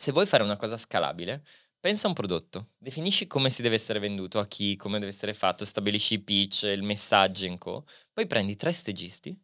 Se vuoi fare una cosa scalabile, pensa a un prodotto, definisci come si deve essere venduto, a chi, come deve essere fatto, stabilisci i pitch, il messaggio in co, poi prendi tre stagisti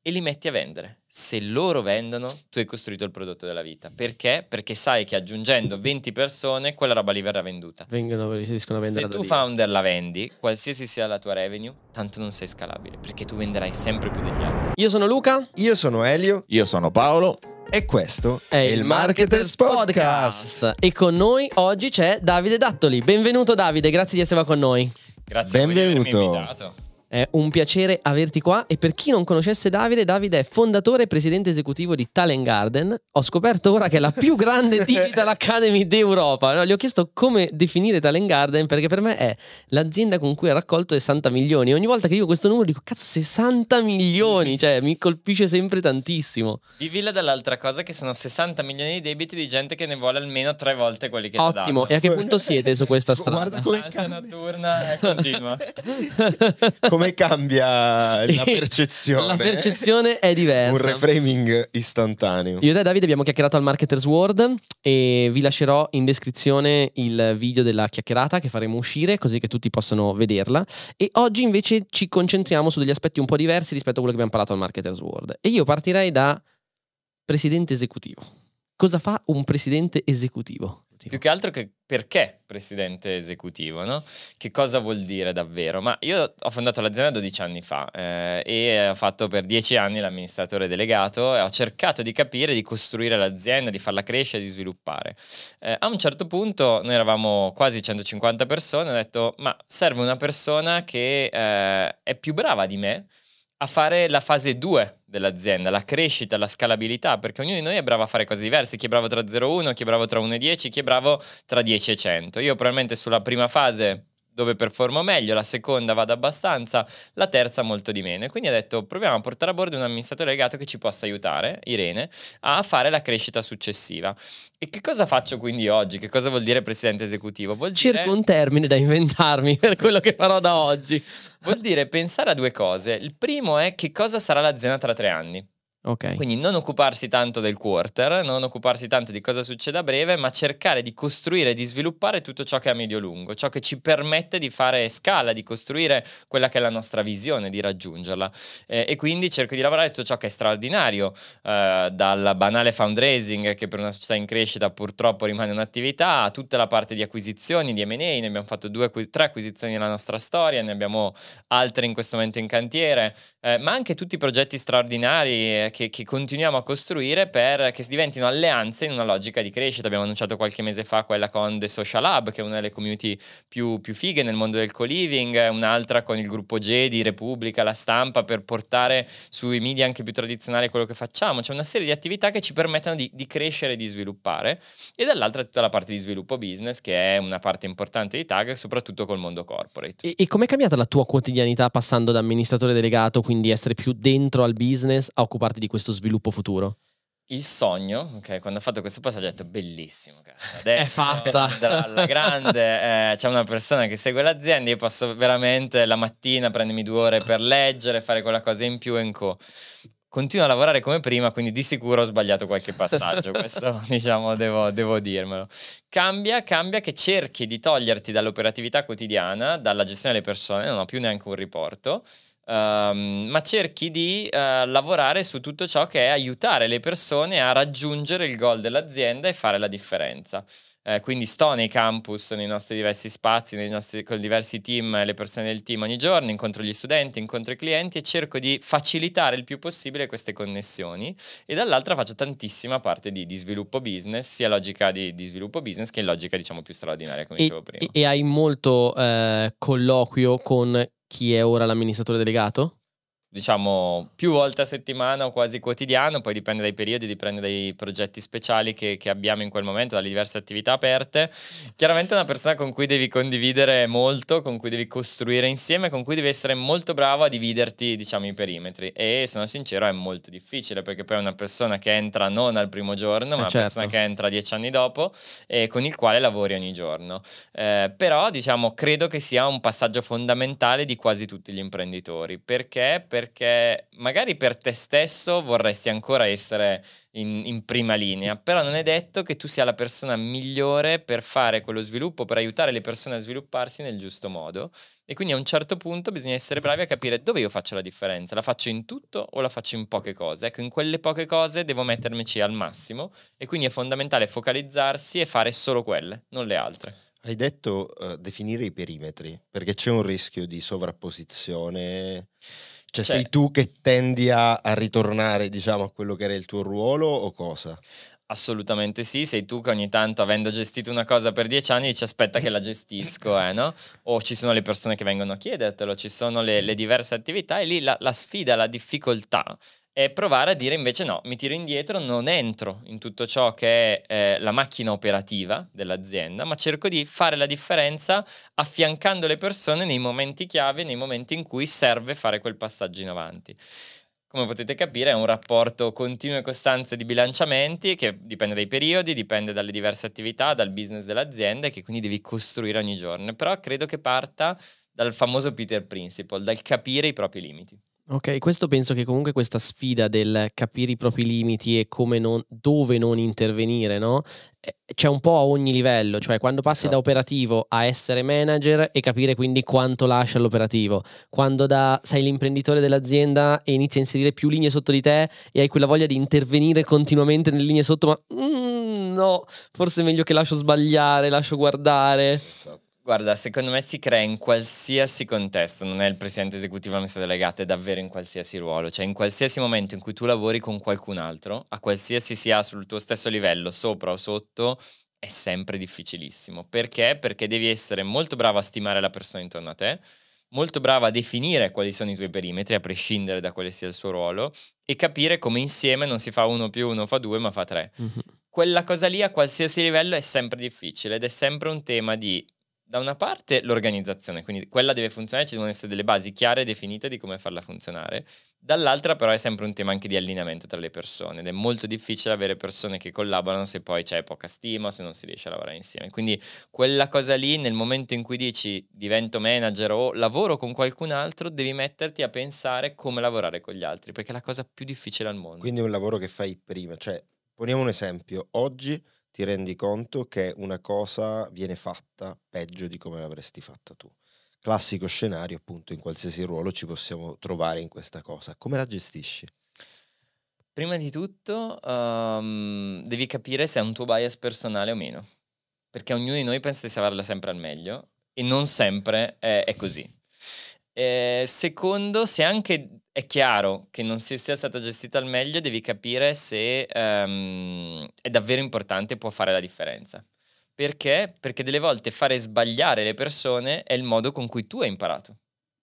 e li metti a vendere. Se loro vendono, tu hai costruito il prodotto della vita. Perché? Perché sai che aggiungendo 20 persone, quella roba lì verrà venduta. Vengono, riescono a vendere. Se tu founder la vendi, qualsiasi sia la tua revenue, tanto non sei scalabile, perché tu venderai sempre più degli altri. Io sono Luca. Io sono Elio. Io sono Paolo. E questo è, è il Marketers, Marketers Podcast. Podcast. E con noi oggi c'è Davide Dattoli. Benvenuto Davide, grazie di essere qua con noi. Grazie Benvenuto. È un piacere averti qua e per chi non conoscesse Davide, Davide è fondatore e presidente esecutivo di Talent Garden. Ho scoperto ora che è la più grande digital academy d'Europa. No, gli ho chiesto come definire Talent Garden perché per me è l'azienda con cui ha raccolto 60 milioni. Ogni volta che io questo numero dico cazzo 60 milioni, cioè mi colpisce sempre tantissimo. Vivilla dall'altra cosa che sono 60 milioni di debiti di gente che ne vuole almeno tre volte quelli che Ottimo, e a che punto siete su questa strada? Guarda come... Naturna e continua. come cambia la percezione? la percezione è diversa. Un reframing istantaneo. Io e te, Davide, abbiamo chiacchierato al Marketers World e vi lascerò in descrizione il video della chiacchierata che faremo uscire così che tutti possano vederla. E oggi invece ci concentriamo su degli aspetti un po' diversi rispetto a quello che abbiamo parlato al Marketers World. E io partirei da presidente esecutivo. Cosa fa un presidente esecutivo? esecutivo. Più che altro che perché presidente esecutivo, no? Che cosa vuol dire davvero? Ma io ho fondato l'azienda 12 anni fa eh, e ho fatto per 10 anni l'amministratore delegato e ho cercato di capire, di costruire l'azienda, di farla crescere, di sviluppare. Eh, a un certo punto noi eravamo quasi 150 persone, ho detto ma serve una persona che eh, è più brava di me a fare la fase 2 dell'azienda, la crescita, la scalabilità, perché ognuno di noi è bravo a fare cose diverse, chi è bravo tra 0 e 1, chi è bravo tra 1 e 10, chi è bravo tra 10 e 100. Io probabilmente sulla prima fase dove performo meglio, la seconda vado abbastanza, la terza molto di meno. E quindi ha detto proviamo a portare a bordo un amministratore legato che ci possa aiutare, Irene, a fare la crescita successiva. E che cosa faccio quindi oggi? Che cosa vuol dire presidente esecutivo? Vuol Circo dire... un termine da inventarmi per quello che farò da oggi. Vuol dire pensare a due cose. Il primo è che cosa sarà l'azienda tra tre anni. Okay. Quindi non occuparsi tanto del quarter, non occuparsi tanto di cosa succede a breve, ma cercare di costruire, di sviluppare tutto ciò che è a medio-lungo, ciò che ci permette di fare scala, di costruire quella che è la nostra visione, di raggiungerla. Eh, e quindi cerco di lavorare tutto ciò che è straordinario, eh, dal banale fundraising, che per una società in crescita purtroppo rimane un'attività, a tutta la parte di acquisizioni, di M&A, ne abbiamo fatto due, tre acquisizioni nella nostra storia, ne abbiamo altre in questo momento in cantiere, eh, ma anche tutti i progetti straordinari eh, che, che, continuiamo a costruire perché diventino alleanze in una logica di crescita. Abbiamo annunciato qualche mese fa quella con The Social Hub, che è una delle community più, più fighe nel mondo del co-living, un'altra con il gruppo G di Repubblica, La Stampa, per portare sui media anche più tradizionali quello che facciamo. C'è una serie di attività che ci permettono di, di crescere e di sviluppare. E dall'altra tutta la parte di sviluppo business, che è una parte importante di Tag, soprattutto col mondo corporate. E, e com'è cambiata la tua quotidianità passando da amministratore delegato, quindi essere più dentro al business, a occuparti di di questo sviluppo futuro? Il sogno, okay, quando ha fatto questo passaggio ho detto bellissimo, cazzo, è fatta alla grande, eh, c'è una persona che segue l'azienda, io posso veramente la mattina prendermi due ore per leggere, fare quella cosa in più e in co. Continuo a lavorare come prima, quindi di sicuro ho sbagliato qualche passaggio, questo diciamo devo, devo dirmelo. Cambia, cambia che cerchi di toglierti dall'operatività quotidiana, dalla gestione delle persone, non ho più neanche un riporto, Um, ma cerchi di uh, lavorare su tutto ciò che è aiutare le persone a raggiungere il goal dell'azienda e fare la differenza. Eh, quindi sto nei campus, nei nostri diversi spazi, nostri, con diversi team, le persone del team ogni giorno, incontro gli studenti, incontro i clienti e cerco di facilitare il più possibile queste connessioni e dall'altra faccio tantissima parte di, di sviluppo business, sia logica di, di, sviluppo business che logica diciamo più straordinaria come e, dicevo prima. E hai molto eh, colloquio con chi è ora l'amministratore delegato? diciamo più volte a settimana o quasi quotidiano, poi dipende dai periodi, dipende dai progetti speciali che, che, abbiamo in quel momento, dalle diverse attività aperte. Chiaramente è una persona con cui devi condividere molto, con cui devi costruire insieme, con cui devi essere molto bravo a dividerti diciamo, i perimetri e sono sincero è molto difficile perché poi è una persona che entra non al primo giorno, eh ma certo. persona che entra dieci anni dopo e con il quale lavori ogni giorno. Eh, però diciamo credo che sia un passaggio fondamentale di quasi tutti gli imprenditori perché, perché perché magari per te stesso vorresti ancora essere in, in, prima linea, però non è detto che tu sia la persona migliore per fare quello sviluppo, per aiutare le persone a svilupparsi nel giusto modo. E quindi a un certo punto bisogna essere bravi a capire dove io faccio la differenza, la faccio in tutto o la faccio in poche cose. Ecco, in quelle poche cose devo mettermici al massimo e quindi è fondamentale focalizzarsi e fare solo quelle, non le altre. Hai detto uh, definire i perimetri, perché c'è un rischio di sovrapposizione. Cioè, cioè, sei tu che tendi a, a, ritornare, diciamo, a quello che era il tuo ruolo o cosa? Assolutamente sì, sei tu che ogni tanto, avendo gestito una cosa per dieci anni, ci aspetta che la gestisco, eh, no? O ci sono le persone che vengono a chiedertelo, ci sono le, le diverse attività e lì la, la sfida, la difficoltà e provare a dire invece no, mi tiro indietro, non entro in tutto ciò che è eh, la macchina operativa dell'azienda, ma cerco di fare la differenza affiancando le persone nei momenti chiave, nei momenti in cui serve fare quel passaggio in avanti. Come potete capire è un rapporto continuo e costante di bilanciamenti che dipende dai periodi, dipende dalle diverse attività, dal business dell'azienda e che quindi devi costruire ogni giorno. Però credo che parta dal famoso Peter Principle, dal capire i propri limiti. Ok, questo penso che comunque questa sfida del capire i propri limiti e non, dove non intervenire, no? Eh, c'è un po' a ogni livello, cioè quando passi da esatto. operativo a essere manager e capire quindi quanto lascia l'operativo, quando da, sei l'imprenditore dell'azienda e inizi a inserire più linee sotto di te e hai quella voglia di intervenire continuamente nelle linee sotto, ma mm, no, forse è meglio che lascio sbagliare, lascio guardare. Esatto. Guarda, secondo me si crea in qualsiasi contesto, non è il presidente esecutivo amministratore delegato, è davvero in qualsiasi ruolo, cioè in qualsiasi momento in cui tu lavori con qualcun altro, a qualsiasi sia sul tuo stesso livello, sopra o sotto, è sempre difficilissimo. Perché? Perché devi essere molto bravo a stimare la persona intorno a te, molto brava a definire quali sono i tuoi perimetri, a prescindere da quale sia il suo ruolo, e capire come insieme non si fa uno più uno fa due, ma fa tre. Mm-hmm. Quella cosa lì a qualsiasi livello è sempre difficile ed è sempre un tema di da una parte l'organizzazione, quindi quella deve funzionare, ci devono essere delle basi chiare e definite di come farla funzionare, dall'altra però è sempre un tema anche di allineamento tra le persone ed è molto difficile avere persone che collaborano se poi c'è poca stima o se non si riesce a lavorare insieme. Quindi quella cosa lì nel momento in cui dici divento manager o lavoro con qualcun altro, devi metterti a pensare come lavorare con gli altri, perché è la cosa più difficile al mondo. Quindi è un lavoro che fai prima, cioè poniamo un esempio, oggi ti rendi conto che una cosa viene fatta peggio di come l'avresti fatta tu. Classico scenario, appunto, in qualsiasi ruolo ci possiamo trovare in questa cosa. Come la gestisci? Prima di tutto um, devi capire se è un tuo bias personale o meno, perché ognuno di noi pensa di saperla sempre al meglio e non sempre è, è così. Eh, secondo, se anche è chiaro che non si sia stata gestita al meglio, devi capire se um, è davvero importante e può fare la differenza. Perché? Perché delle volte fare sbagliare le persone è il modo con cui tu hai imparato.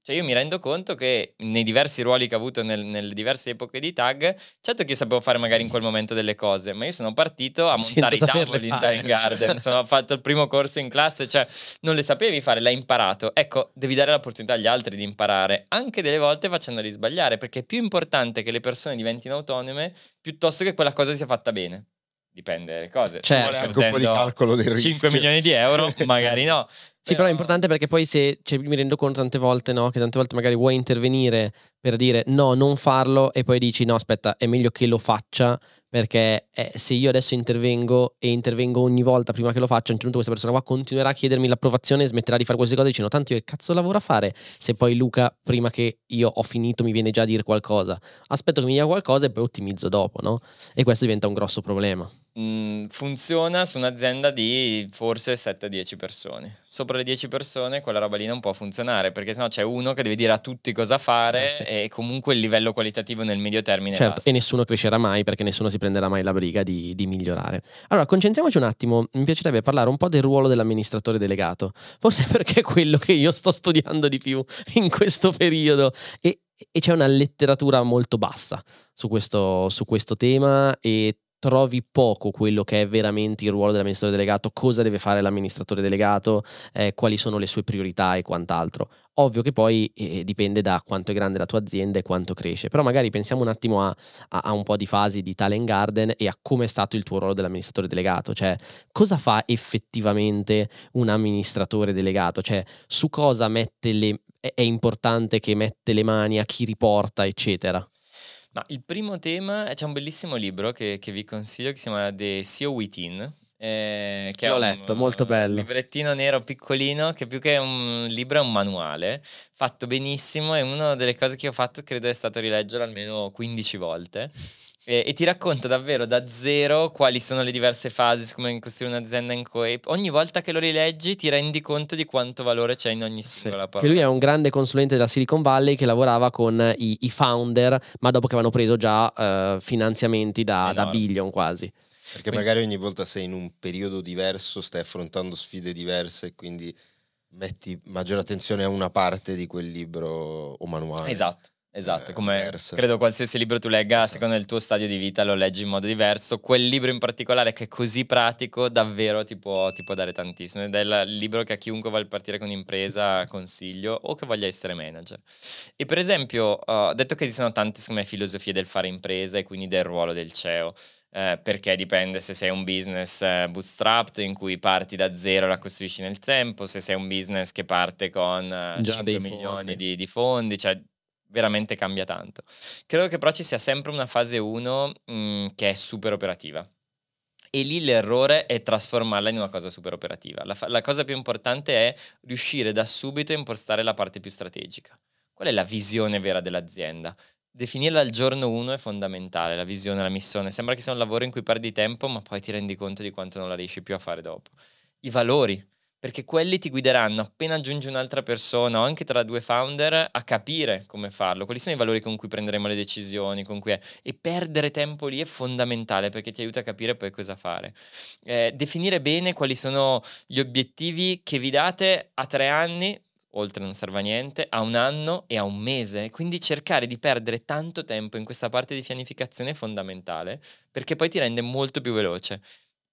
Cioè io mi rendo conto che nei diversi ruoli che ho avuto nel, nelle diverse epoche di tag, certo che io sapevo fare magari in quel momento delle cose, ma io sono partito a montare Senza i tavoli in Time Garden, sono fatto il primo corso in classe, cioè non le sapevi fare, l'hai imparato. Ecco, devi dare l'opportunità agli altri di imparare, anche delle volte facendoli sbagliare, perché è più importante che le persone diventino autonome piuttosto che quella cosa sia fatta bene dipende le cose. Certo. Vuole anche un po' certo. di calcolo del rischio. 5 milioni di euro, magari no. sì, però... però è importante perché poi se cioè, mi rendo conto tante volte, no, che tante volte magari vuoi intervenire per dire no, non farlo e poi dici no, aspetta, è meglio che lo faccia perché eh, se io adesso intervengo e intervengo ogni volta prima che lo faccia, a un certo punto questa persona qua continuerà a chiedermi l'approvazione e smetterà di fare queste cose dicendo tanto io che cazzo lavoro a fare se poi Luca prima che io ho finito mi viene già a dire qualcosa. Aspetto che mi dia qualcosa e poi ottimizzo dopo, no? E questo diventa un grosso problema mh, mm, funziona su un'azienda di forse 7-10 persone. Sopra le 10 persone quella roba lì non può funzionare perché sennò c'è uno che deve dire a tutti cosa fare eh sì. e comunque il livello qualitativo nel medio termine. Certo, basta. e nessuno crescerà mai perché nessuno si prenderà mai la briga di, di migliorare. Allora, concentriamoci un attimo, mi piacerebbe parlare un po' del ruolo dell'amministratore delegato, forse perché è quello che io sto studiando di più in questo periodo e, e c'è una letteratura molto bassa su questo, su questo tema e trovi poco quello che è veramente il ruolo dell'amministratore delegato, cosa deve fare l'amministratore delegato, eh, quali sono le sue priorità e quant'altro. Ovvio che poi eh, dipende da quanto è grande la tua azienda e quanto cresce, però magari pensiamo un attimo a, a, a un po' di fasi di talent garden e a come è stato il tuo ruolo dell'amministratore delegato, cioè cosa fa effettivamente un amministratore delegato, cioè su cosa mette le, è importante che mette le mani, a chi riporta, eccetera. No, il primo tema, eh, c'è un bellissimo libro che, che vi consiglio che si chiama The CEO Within, eh, che L'ho letto, molto bello. Un librettino nero piccolino che più che un libro è un manuale, fatto benissimo e una delle cose che ho fatto credo è stato rileggere almeno 15 volte e, e, ti racconta davvero da zero quali sono le diverse fasi, come costruire un'azienda in cui ogni volta che lo rileggi ti rendi conto di quanto valore c'è in ogni singola sì. parola. lui è un grande consulente della Silicon Valley che lavorava con i, i founder, ma dopo che avevano preso già uh, finanziamenti da, da billion quasi. Perché quindi... magari ogni volta sei in un periodo diverso, stai affrontando sfide diverse, quindi metti maggiore attenzione a una parte di quel libro o manuale. Esatto. Esatto, eh, come diverse. credo qualsiasi libro tu legga, esatto. secondo il tuo stadio di vita lo leggi in modo diverso. Quel libro in particolare che è così pratico davvero ti può, ti può dare tantissimo ed è il libro che a chiunque vuole partire con impresa consiglio o che voglia essere manager. E per esempio, uh, detto che esistono tante me, filosofie del fare impresa e quindi del ruolo del CEO, eh, perché dipende se sei un business eh, bootstrapped in cui parti da zero e la costruisci nel tempo, se sei un business che parte con eh, 5 milioni di, di, fondi, cioè veramente cambia tanto. Credo che però ci sia sempre una fase 1 mm, che è super operativa. E lì l'errore è trasformarla in una cosa super operativa. La, fa- la cosa più importante è riuscire da subito a impostare la parte più strategica. Qual è la visione vera dell'azienda? Definirla al giorno 1 è fondamentale, la visione, la missione. Sembra che sia un lavoro in cui perdi tempo, ma poi ti rendi conto di quanto non la riesci più a fare dopo. I valori, perché quelli ti guideranno appena aggiungi un'altra persona o anche tra due founder a capire come farlo, quali sono i valori con cui prenderemo le decisioni, con cui è. E perdere tempo lì è fondamentale perché ti aiuta a capire poi cosa fare. Eh, definire bene quali sono gli obiettivi che vi date a tre anni, oltre non serve a niente, a un anno e a un mese. Quindi cercare di perdere tanto tempo in questa parte di pianificazione è fondamentale perché poi ti rende molto più veloce.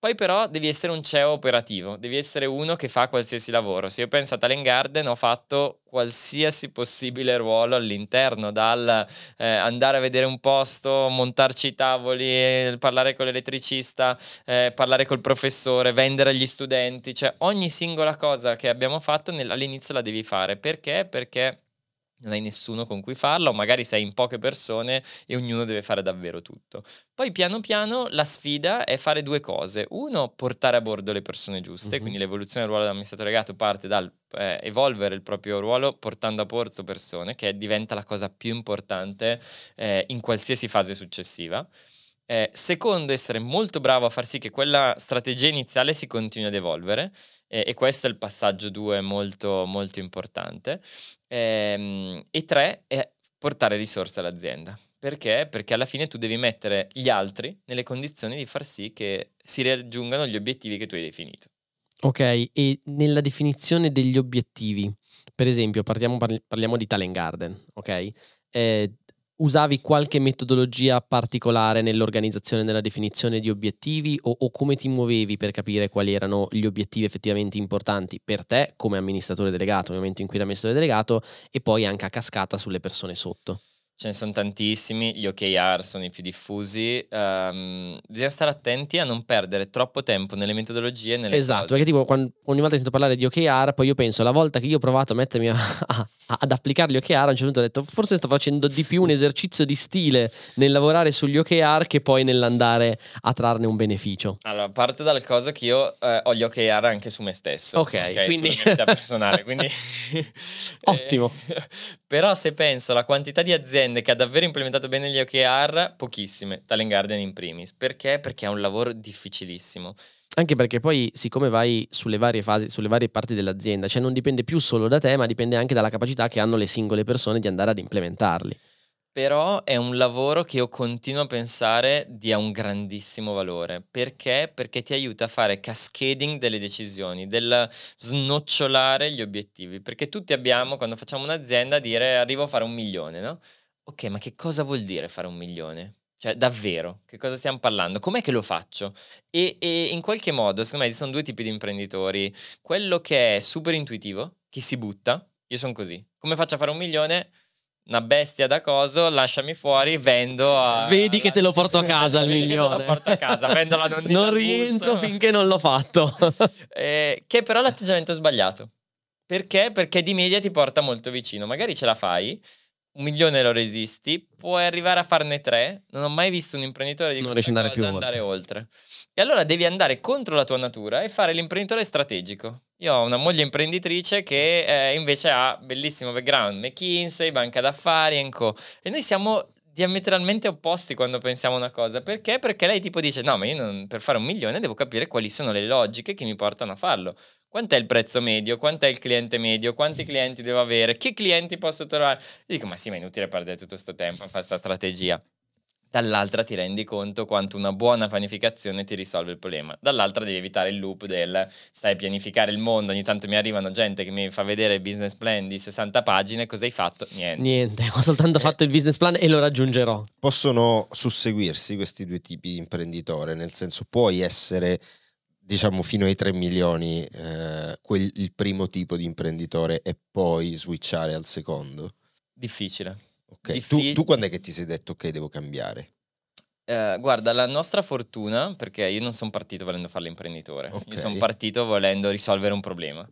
Poi però devi essere un CEO operativo, devi essere uno che fa qualsiasi lavoro. Se io penso a Talent Garden ho fatto qualsiasi possibile ruolo all'interno, dal eh, andare a vedere un posto, montarci i tavoli, eh, parlare con l'elettricista, eh, parlare col professore, vendere agli studenti, cioè ogni singola cosa che abbiamo fatto all'inizio la devi fare. Perché? Perché non hai nessuno con cui farla o magari sei in poche persone e ognuno deve fare davvero tutto. Poi piano piano la sfida è fare due cose. Uno, portare a bordo le persone giuste, mm-hmm. quindi l'evoluzione del ruolo dell'amministratore legato parte dal eh, evolvere il proprio ruolo portando a bordo persone, che diventa la cosa più importante eh, in qualsiasi fase successiva. Eh, secondo, essere molto bravo a far sì che quella strategia iniziale si continui ad evolvere eh, e questo è il passaggio 2 molto, molto importante. Ehm, e tre è portare risorse all'azienda. Perché? Perché alla fine tu devi mettere gli altri nelle condizioni di far sì che si raggiungano gli obiettivi che tu hai definito. Ok, e nella definizione degli obiettivi, per esempio, partiamo, parliamo di Talent Garden, ok? Eh, usavi qualche metodologia particolare nell'organizzazione della definizione di obiettivi o, o, come ti muovevi per capire quali erano gli obiettivi effettivamente importanti per te come amministratore delegato nel momento in cui eri amministratore delegato e poi anche a cascata sulle persone sotto? Ce ne sono tantissimi, gli OKR sono i più diffusi. Um, bisogna stare attenti a non perdere troppo tempo nelle metodologie. Nelle esatto, cose. perché tipo quando, ogni volta che sento parlare di OKR, poi io penso, la volta che io ho provato a mettermi a, ad applicare gli OKR, a un certo punto ho detto forse sto facendo di più un esercizio di stile nel lavorare sugli OKR che poi nell'andare a trarne un beneficio. Allora, parte dal coso che io eh, ho gli OKR anche su me stesso. Ok, okay quindi... Sulla personale, quindi... Ottimo. però se penso alla quantità di aziende che ha davvero implementato bene gli OKR, pochissime, Talent Guardian in primis. Perché? Perché è un lavoro difficilissimo. Anche perché poi, siccome vai sulle varie fasi, sulle varie parti dell'azienda, cioè non dipende più solo da te, ma dipende anche dalla capacità che hanno le singole persone di andare ad implementarli. Però è un lavoro che io continuo a pensare dia un grandissimo valore. Perché? Perché ti aiuta a fare cascading delle decisioni, del snocciolare gli obiettivi. Perché tutti abbiamo, quando facciamo un'azienda, dire arrivo a fare un milione, no? Ok, ma che cosa vuol dire fare un milione? Cioè, davvero, che cosa stiamo parlando? Com'è che lo faccio? E, e in qualche modo, secondo me, ci sono due tipi di imprenditori. Quello che è super intuitivo, che si butta, io sono così. Come faccio a fare un milione? una bestia da coso, lasciami fuori, vendo a... Vedi che te lo porto a casa il milione. lo porto a casa, vendo la dondina. non rientro finché non l'ho fatto. eh, che però l'atteggiamento è sbagliato. Perché? Perché di media ti porta molto vicino. Magari ce la fai, un milione lo resisti, puoi arrivare a farne tre. Non ho mai visto un imprenditore di non questa andare cosa più andare volte. oltre. E allora devi andare contro la tua natura e fare l'imprenditore strategico. Io ho una moglie imprenditrice che eh, invece ha bellissimo background, McKinsey, banca d'affari, Enco. E noi siamo diametralmente opposti quando pensiamo una cosa. Perché? Perché lei tipo dice, no, ma io non, per fare un milione devo capire quali sono le logiche che mi portano a farlo quant'è il prezzo medio, quant'è il cliente medio, quanti clienti devo avere, che clienti posso trovare. Io dico, ma sì, ma è inutile perdere tutto questo tempo a fare questa strategia. Dall'altra ti rendi conto quanto una buona pianificazione ti risolve il problema. Dall'altra devi evitare il loop del stai a pianificare il mondo, ogni tanto mi arrivano gente che mi fa vedere il business plan di 60 pagine, cosa hai fatto? Niente. Niente, ho soltanto eh. fatto il business plan e lo raggiungerò. Possono susseguirsi questi due tipi di imprenditore, nel senso puoi essere diciamo fino ai 3 milioni eh, quel, il primo tipo di imprenditore e poi switchare al secondo? Difficile. Okay. Diffi- tu, tu, quando è che ti sei detto ok devo cambiare? Eh, guarda, la nostra fortuna, perché io non sono partito volendo fare l'imprenditore, okay. io sono partito volendo risolvere un problema.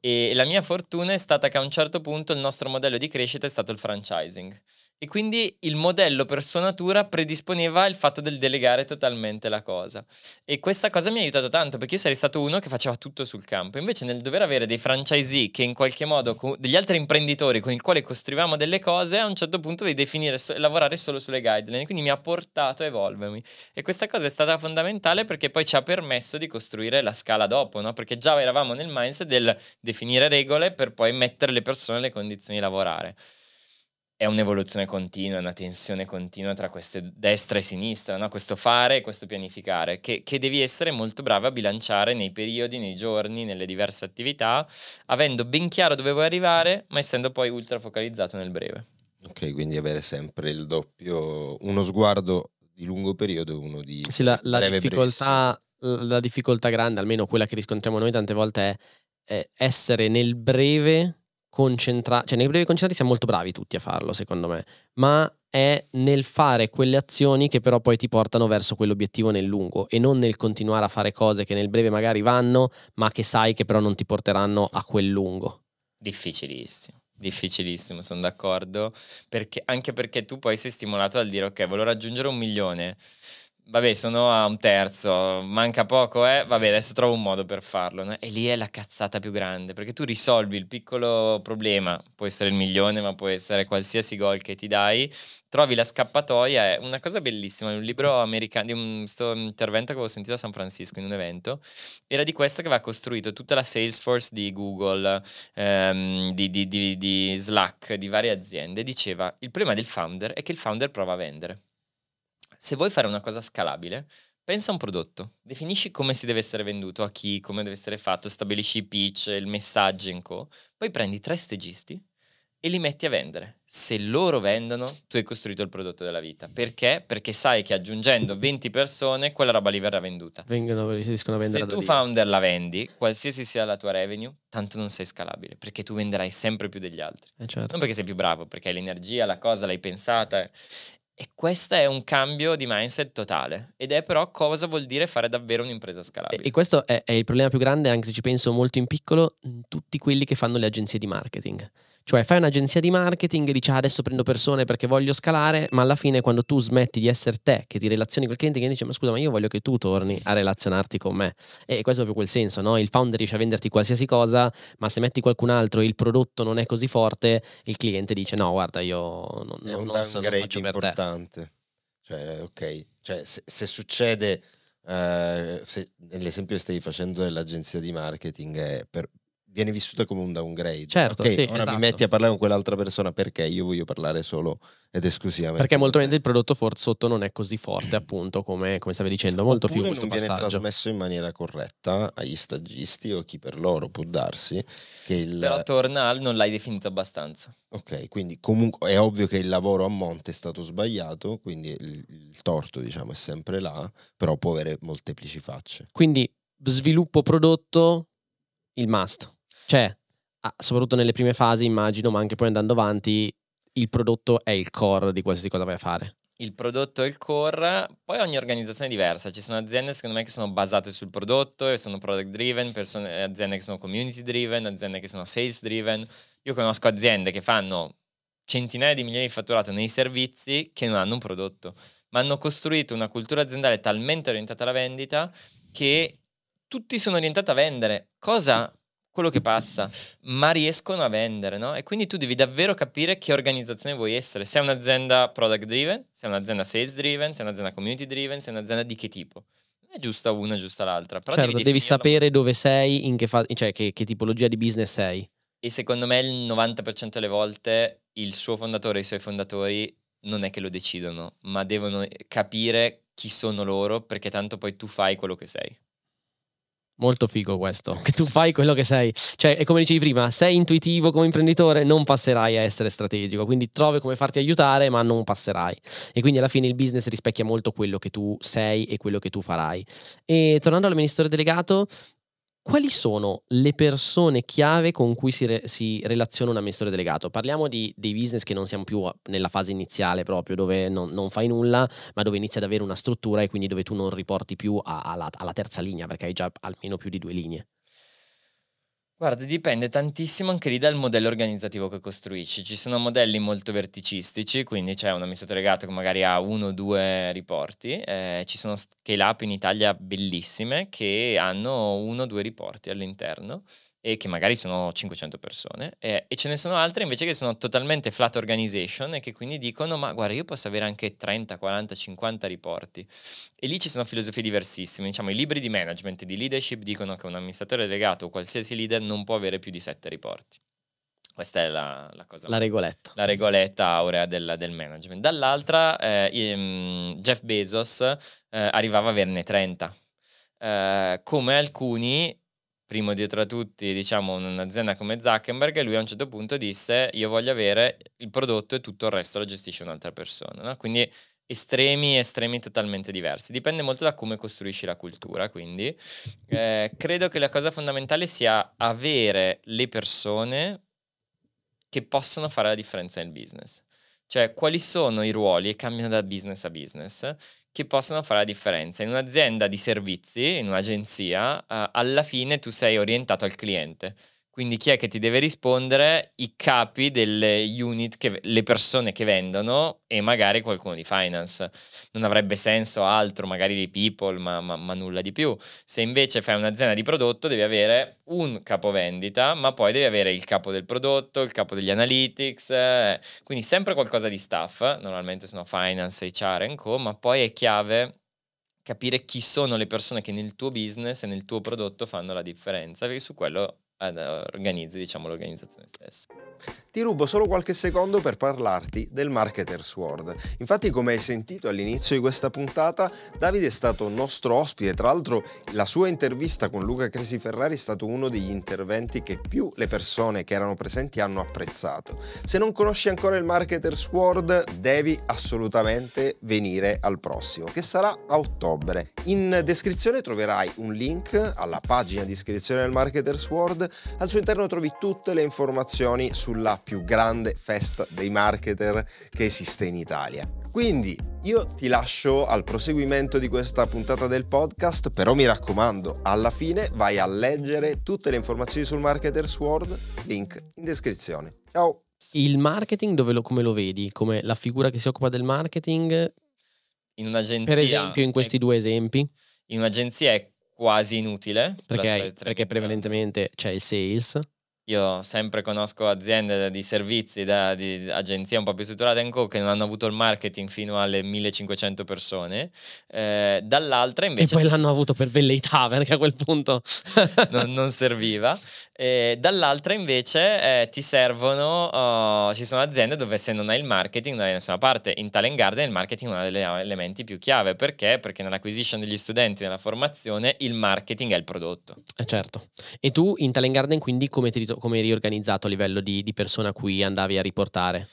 E la mia fortuna è stata che a un certo punto il nostro modello di crescita è stato il franchising. E quindi il modello per sua natura predisponeva il fatto del delegare totalmente la cosa. E questa cosa mi ha aiutato tanto perché io sarei stato uno che faceva tutto sul campo. Invece, nel dover avere dei franchisee che in qualche modo, degli altri imprenditori con i quali costruivamo delle cose, a un certo punto devi definire, lavorare solo sulle guideline. Quindi mi ha portato a evolvermi. E questa cosa è stata fondamentale perché poi ci ha permesso di costruire la scala dopo, no? perché già eravamo nel mindset del definire regole per poi mettere le persone nelle condizioni di lavorare è un'evoluzione continua, una tensione continua tra queste destra e sinistra, no? questo fare e questo pianificare, che, che, devi essere molto bravo a bilanciare nei periodi, nei giorni, nelle diverse attività, avendo ben chiaro dove vuoi arrivare, ma essendo poi ultra focalizzato nel breve. Ok, quindi avere sempre il doppio, uno sguardo di lungo periodo e uno di... Sì, la, la, difficoltà, la difficoltà grande, almeno quella che riscontriamo noi tante volte, è, è essere nel breve concentrati, cioè nei periodi concentrati siamo molto bravi tutti a farlo, secondo me, ma è nel fare quelle azioni che però poi ti portano verso quell'obiettivo nel lungo e non nel continuare a fare cose che nel breve magari vanno, ma che sai che però non ti porteranno a quel lungo. Difficilissimo. Difficilissimo, sono d'accordo, perché, anche perché tu poi sei stimolato dal dire ok, voglio raggiungere un milione, Vabbè, sono a un terzo, manca poco, eh? Vabbè, adesso trovo un modo per farlo. No? E lì è la cazzata più grande, perché tu risolvi il piccolo problema, può essere il milione, ma può essere qualsiasi gol che ti dai, trovi la scappatoia, è una cosa bellissima, un libro americano, di un intervento che avevo sentito a San Francisco in un evento, era di questo che aveva costruito tutta la Salesforce di Google, ehm, di, di, di, di Slack, di varie aziende, diceva il problema del founder è che il founder prova a vendere se vuoi fare una cosa scalabile, pensa a un prodotto, definisci come si deve essere venduto, a chi, come deve essere fatto, stabilisci i pitch, il messaggio in co, poi prendi tre stagisti e li metti a vendere. Se loro vendono, tu hai costruito il prodotto della vita. Perché? Perché sai che aggiungendo 20 persone, quella roba lì verrà venduta. Vengono, riescono a vendere. Se tu founder la vendi, qualsiasi sia la tua revenue, tanto non sei scalabile, perché tu venderai sempre più degli altri. Eh certo. Non perché sei più bravo, perché hai l'energia, la cosa, l'hai pensata. E questo è un cambio di mindset totale ed è però cosa vuol dire fare davvero un'impresa scalabile. E, questo è, è, il problema più grande, anche se ci penso molto in piccolo, tutti quelli che fanno le agenzie di marketing. Cioè fai un'agenzia di marketing e dici ah, adesso prendo persone perché voglio scalare, ma alla fine quando tu smetti di essere te che ti relazioni col cliente, che dice ma scusa ma io voglio che tu torni a relazionarti con me. E questo è proprio quel senso, no? Il founder riesce a venderti qualsiasi cosa, ma se metti qualcun altro e il prodotto non è così forte, il cliente dice no guarda io non, è un non, non faccio importante. Cioè, ok, cioè, se, se succede... Uh, se, l'esempio che stavi facendo dell'agenzia di marketing è per, viene vissuta come un downgrade. Certo, okay, sì, ora esatto. mi metti a parlare con quell'altra persona perché io voglio parlare solo ed esclusivamente. Perché molto probabilmente il prodotto for sotto non è così forte, appunto, come, come stavi dicendo, molto Oppure più questo non passaggio. viene trasmesso in maniera corretta agli stagisti o chi per loro può darsi che il... Però torna al non l'hai definito abbastanza. Ok, quindi comunque è ovvio che il lavoro a monte è stato sbagliato, quindi il, il torto, diciamo, è sempre là, però può avere molteplici facce. Quindi sviluppo prodotto il must cioè, ah, soprattutto nelle prime fasi, immagino, ma anche poi andando avanti, il prodotto è il core di qualsiasi cosa vai a fare. Il prodotto è il core, poi ogni organizzazione è diversa. Ci sono aziende, secondo me, che sono basate sul prodotto e sono product driven, persone, aziende che sono community driven, aziende che sono sales driven. Io conosco aziende che fanno centinaia di milioni di fatturato nei servizi che non hanno un prodotto, ma hanno costruito una cultura aziendale talmente orientata alla vendita che tutti sono orientati a vendere, cosa quello che passa, ma riescono a vendere, no? E quindi tu devi davvero capire che organizzazione vuoi essere. se è un'azienda product driven, se è un'azienda sales driven, se è un'azienda community driven, se è un'azienda di che tipo? Non è giusta una, è giusta l'altra. Però certo, devi, devi sapere dove sei, in che fa- cioè che, che tipologia di business sei. E secondo me il 90% delle volte il suo fondatore e i suoi fondatori non è che lo decidono, ma devono eh, capire chi sono loro perché tanto poi tu fai quello che sei. Molto figo questo, che tu fai quello che sei. Cioè, e come dicevi prima, sei intuitivo come imprenditore, non passerai a essere strategico, quindi trovi come farti aiutare, ma non passerai. E quindi alla fine il business rispecchia molto quello che tu sei e quello che tu farai. E tornando all'amministratore delegato, quali sono le persone chiave con cui si, re, si, relaziona un amministratore delegato? Parliamo di, dei business che non siamo più nella fase iniziale proprio, dove non, non, fai nulla, ma dove inizia ad avere una struttura e quindi dove tu non riporti più a, a la, alla terza linea, perché hai già almeno più di due linee. Guarda, dipende tantissimo anche lì dal modello organizzativo che costruisci. Ci sono modelli molto verticistici, quindi c'è un amministratore legato che magari ha uno o due riporti. Eh, ci sono scale up in Italia bellissime che hanno uno o due riporti all'interno e che magari sono 500 persone, eh, e ce ne sono altre invece che sono totalmente flat organization e che quindi dicono ma guarda io posso avere anche 30, 40, 50 riporti. E lì ci sono filosofie diversissime, diciamo i libri di management e di leadership dicono che un amministratore legato o qualsiasi leader non può avere più di 7 riporti. Questa è la, la cosa. La regoletta. La regoletta aurea del, del management. Dall'altra eh, mm, Jeff Bezos eh, arrivava a averne 30. Eh, come alcuni primo dietro a tutti, diciamo, un'azienda come Zuckerberg, lui a un certo punto disse io voglio avere il prodotto e tutto il resto lo gestisce un'altra persona. No? Quindi estremi, estremi totalmente diversi. Dipende molto da come costruisci la cultura, quindi eh, credo che la cosa fondamentale sia avere le persone che possono fare la differenza nel business. Cioè, quali sono i ruoli, e cambiano da business a business, che possono fare la differenza. In un'azienda di servizi, in un'agenzia, eh, alla fine tu sei orientato al cliente. Quindi chi è che ti deve rispondere? I capi delle unit, che, le persone che vendono e magari qualcuno di finance. Non avrebbe senso altro, magari dei people, ma, ma, ma nulla di più. Se invece fai un'azienda di prodotto devi avere un capo vendita, ma poi devi avere il capo del prodotto, il capo degli analytics, eh. quindi sempre qualcosa di staff. Normalmente sono finance, HR e co, ma poi è chiave capire chi sono le persone che nel tuo business e nel tuo prodotto fanno la differenza, perché su quello o r g a n i z z o diciamo l'organizzazione stessa. ti rubo solo qualche secondo per parlarti del Marketer Sword. Infatti, come hai sentito all'inizio di questa puntata, Davide è stato nostro ospite. Tra l'altro, la sua intervista con Luca Cresi Ferrari è stato uno degli interventi che più le persone che erano presenti hanno apprezzato. Se non conosci ancora il Marketer Sword, devi assolutamente venire al prossimo, che sarà a ottobre. In descrizione troverai un link alla pagina di iscrizione del Marketer Sword. Al suo interno trovi tutte le informazioni su sulla più grande festa dei marketer che esiste in Italia. Quindi io ti lascio al proseguimento di questa puntata del podcast, però mi raccomando, alla fine vai a leggere tutte le informazioni sul Marketers World, link in descrizione. Ciao! Il marketing dove lo, come lo vedi? Come la figura che si occupa del marketing? In un'agenzia. Per esempio, in questi è, due esempi. In un'agenzia è quasi inutile. Perché, perché prevalentemente c'è il sales, io sempre conosco aziende di servizi, da, di agenzie un po' più strutturate ancora, che non hanno avuto il marketing fino alle 1500 persone, eh, dall'altra invece... E poi l'hanno avuto per velleità, perché a quel punto... non, non, serviva. Eh, dall'altra invece eh, ti servono, oh, ci sono aziende dove se non hai il marketing non hai nessuna parte. In Talent Garden il marketing è uno degli elementi più chiave, perché? Perché nell'acquisition degli studenti, nella formazione, il marketing è il prodotto. Eh certo. E tu in Talent Garden quindi come ti ritrovi? come eri organizzato a livello di, di persona a cui andavi a riportare?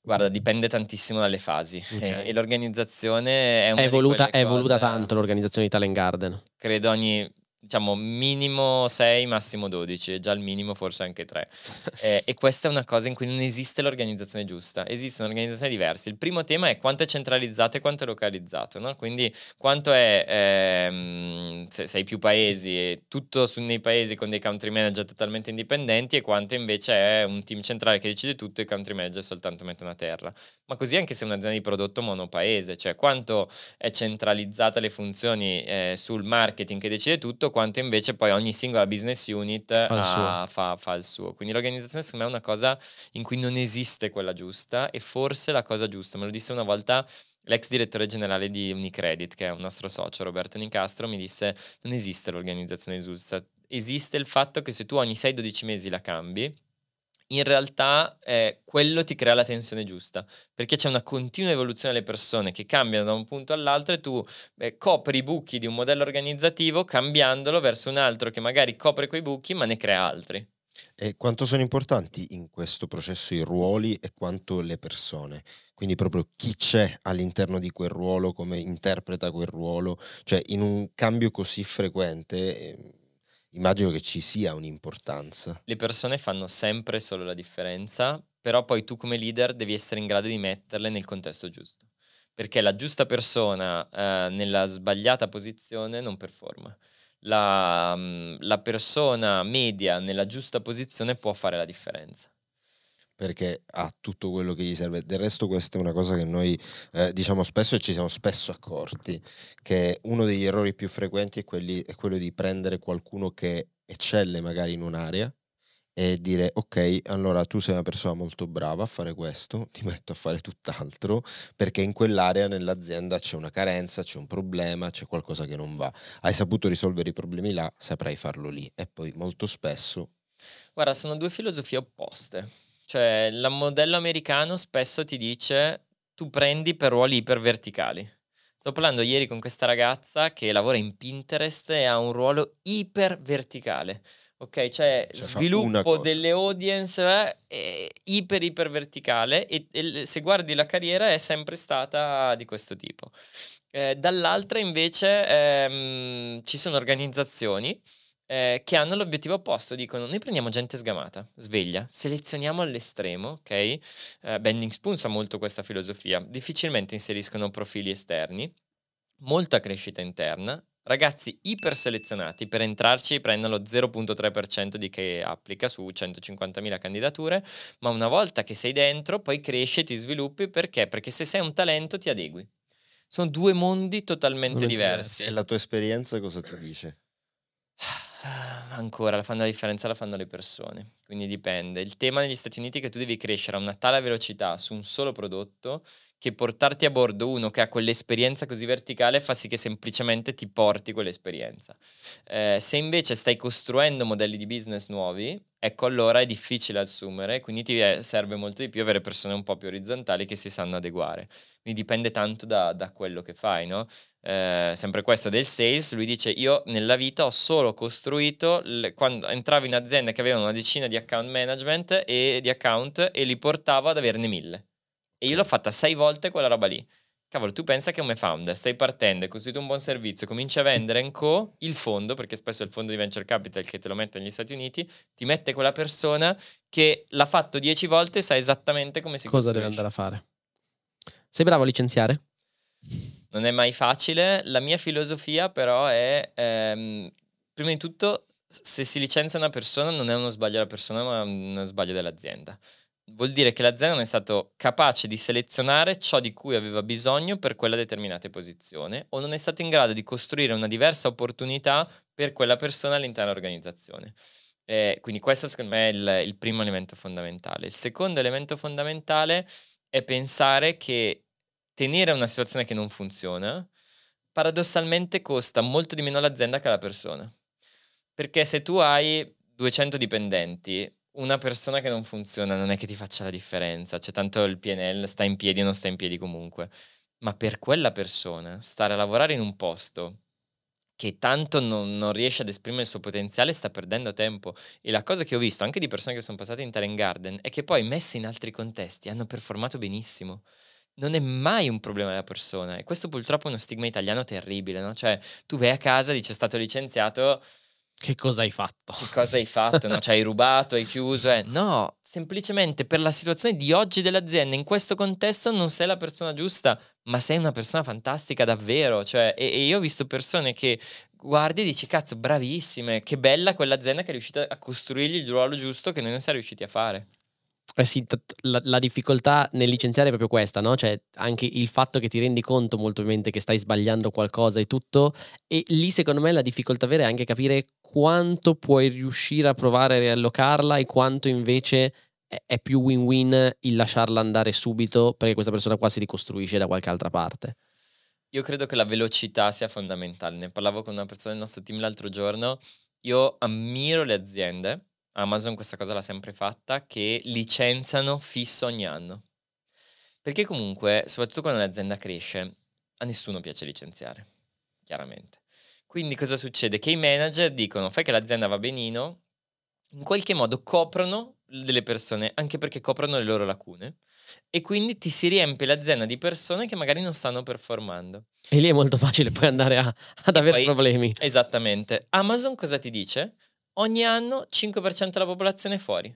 Guarda, dipende tantissimo dalle fasi okay. e, eh, e, l'organizzazione è, è evoluta, è evoluta tanto l'organizzazione di Talent Garden. Credo ogni diciamo minimo 6, massimo 12, già il minimo forse anche 3. eh, e questa è una cosa in cui non esiste l'organizzazione giusta, esistono organizzazioni diverse. Il primo tema è quanto è centralizzato e quanto è localizzato, no? quindi quanto è, ehm, se, sei più paesi e tutto su, nei paesi con dei country manager totalmente indipendenti e quanto invece è un team centrale che decide tutto e i country manager soltanto mette una terra. Ma così anche se è un'azienda di prodotto monopaese, cioè quanto è centralizzata le funzioni eh, sul marketing che decide tutto, quanto invece poi ogni singola business unit fa il, ha, ah, fa, fa il, suo. Quindi l'organizzazione secondo me è una cosa in cui non esiste quella giusta e forse la cosa giusta, me lo disse una volta l'ex direttore generale di Unicredit, che è un nostro socio, Roberto Nicastro, mi disse non esiste l'organizzazione giusta, esiste il fatto che se tu ogni 6-12 mesi la cambi, in realtà eh, quello ti crea la tensione giusta, perché c'è una continua evoluzione delle persone che cambiano da un punto all'altro e tu eh, copri i buchi di un modello organizzativo cambiandolo verso un altro che magari copre quei buchi ma ne crea altri. E quanto sono importanti in questo processo i ruoli e quanto le persone? Quindi proprio chi c'è all'interno di quel ruolo, come interpreta quel ruolo, cioè in un cambio così frequente ehm, immagino che ci sia un'importanza. Le persone fanno sempre solo la differenza, però poi tu come leader devi essere in grado di metterle nel contesto giusto, perché la giusta persona eh, nella sbagliata posizione non performa. La, mm, la persona media nella giusta posizione può fare la differenza perché ha tutto quello che gli serve. Del resto questa è una cosa che noi eh, diciamo spesso e ci siamo spesso accorti, che uno degli errori più frequenti è, quelli, è quello di prendere qualcuno che eccelle magari in un'area e dire ok allora tu sei una persona molto brava a fare questo ti metto a fare tutt'altro perché in quell'area nell'azienda c'è una carenza c'è un problema c'è qualcosa che non va hai saputo risolvere i problemi là saprai farlo lì e poi molto spesso guarda sono due filosofie opposte cioè, il modello americano spesso ti dice tu prendi per ruoli iperverticali. Sto parlando ieri con questa ragazza che lavora in Pinterest e ha un ruolo iperverticale. Ok, cioè, cioè sviluppo delle audience eh, iper iper verticale e, e, se guardi la carriera è sempre stata di questo tipo. Eh, dall'altra invece ehm, ci sono organizzazioni eh, che hanno l'obiettivo opposto, dicono noi prendiamo gente sgamata, sveglia, selezioniamo all'estremo, ok? Eh, Bending Spoons ha molto questa filosofia, difficilmente inseriscono profili esterni, molta crescita interna, ragazzi iperselezionati, per entrarci prendono lo 0.3% di che applica su 150.000 candidature, ma una volta che sei dentro poi cresci e ti sviluppi perché? Perché se sei un talento ti adegui. Sono due mondi totalmente, totalmente diversi. diversi. E la tua esperienza cosa ti dice? Ah, ancora, la, fanno, la differenza la fanno le persone, quindi dipende. Il tema negli Stati Uniti è che tu devi crescere a una tale velocità su un solo prodotto che portarti a bordo uno che ha quell'esperienza così verticale fa sì che semplicemente ti porti quell'esperienza. Eh, se invece stai costruendo modelli di business nuovi, ecco allora è difficile assumere, quindi ti eh, serve molto di più avere persone un po' più orizzontali che si sanno adeguare. Quindi dipende tanto da, da quello che fai, no? Eh, sempre questo del sales, lui dice io nella vita ho solo costruito, le, quando entravo in aziende che avevano una decina di account management e di account e li portavo ad averne mille. E io l'ho fatta sei volte quella roba lì. Cavolo, tu pensa che come founder stai partendo, hai costruito un buon servizio, cominci a vendere in co il fondo, perché spesso è il fondo di venture capital che te lo mette negli Stati Uniti, ti mette quella persona che l'ha fatto dieci volte e sa esattamente come si costruisce. Cosa deve andare a fare? Sei bravo a licenziare? non è mai facile. La mia filosofia però è, ehm, prima di tutto, se si licenzia una persona non è uno sbaglio della persona, ma è uno sbaglio dell'azienda. Vuol dire che l'azienda non è stata capace di selezionare ciò di cui aveva bisogno per quella determinata posizione o non è stato in grado di costruire una diversa opportunità per quella persona all'interno dell'organizzazione. Eh, quindi questo secondo me è il, il primo elemento fondamentale. Il secondo elemento fondamentale è pensare che tenere una situazione che non funziona, paradossalmente costa molto di meno all'azienda che alla persona. Perché se tu hai 200 dipendenti, una persona che non funziona non è che ti faccia la differenza, cioè tanto il PNL sta in piedi o non sta in piedi comunque, ma per quella persona stare a lavorare in un posto che tanto non, non riesce ad esprimere il suo potenziale sta perdendo tempo e la cosa che ho visto anche di persone che sono passate in Talent Garden è che poi messe in altri contesti hanno performato benissimo non è mai un problema della persona. E questo purtroppo è uno stigma italiano terribile, no? Cioè, tu vai a casa, dici, è stato licenziato. Che cosa hai fatto? Che cosa hai fatto? no? Cioè, hai rubato, hai chiuso? Eh? No, semplicemente per la situazione di oggi dell'azienda, in questo contesto non sei la persona giusta, ma sei una persona fantastica davvero. Cioè, e, e io ho visto persone che guardi e dici, cazzo, bravissime, che bella quell'azienda che è riuscita a costruirgli il ruolo giusto che noi non siamo riusciti a fare. Eh sì, la, la, difficoltà nel licenziare è proprio questa, no? Cioè anche il fatto che ti rendi conto molto ovviamente che stai sbagliando qualcosa e tutto, e lì secondo me la difficoltà vera è anche capire quanto puoi riuscire a provare a riallocarla e quanto invece è, è più win-win il lasciarla andare subito perché questa persona qua si ricostruisce da qualche altra parte. Io credo che la velocità sia fondamentale, ne parlavo con una persona del nostro team l'altro giorno, io ammiro le aziende Amazon questa cosa l'ha sempre fatta, che licenziano fisso ogni anno. Perché comunque, soprattutto quando l'azienda cresce, a nessuno piace licenziare, chiaramente. Quindi cosa succede? Che i manager dicono, fai che l'azienda va benino, in qualche modo coprono delle persone, anche perché coprono le loro lacune, e quindi ti si riempie l'azienda di persone che magari non stanno performando. E lì è molto facile poi andare a, ad avere poi, problemi. Esattamente. Amazon cosa ti dice? ogni anno 5% della popolazione è fuori.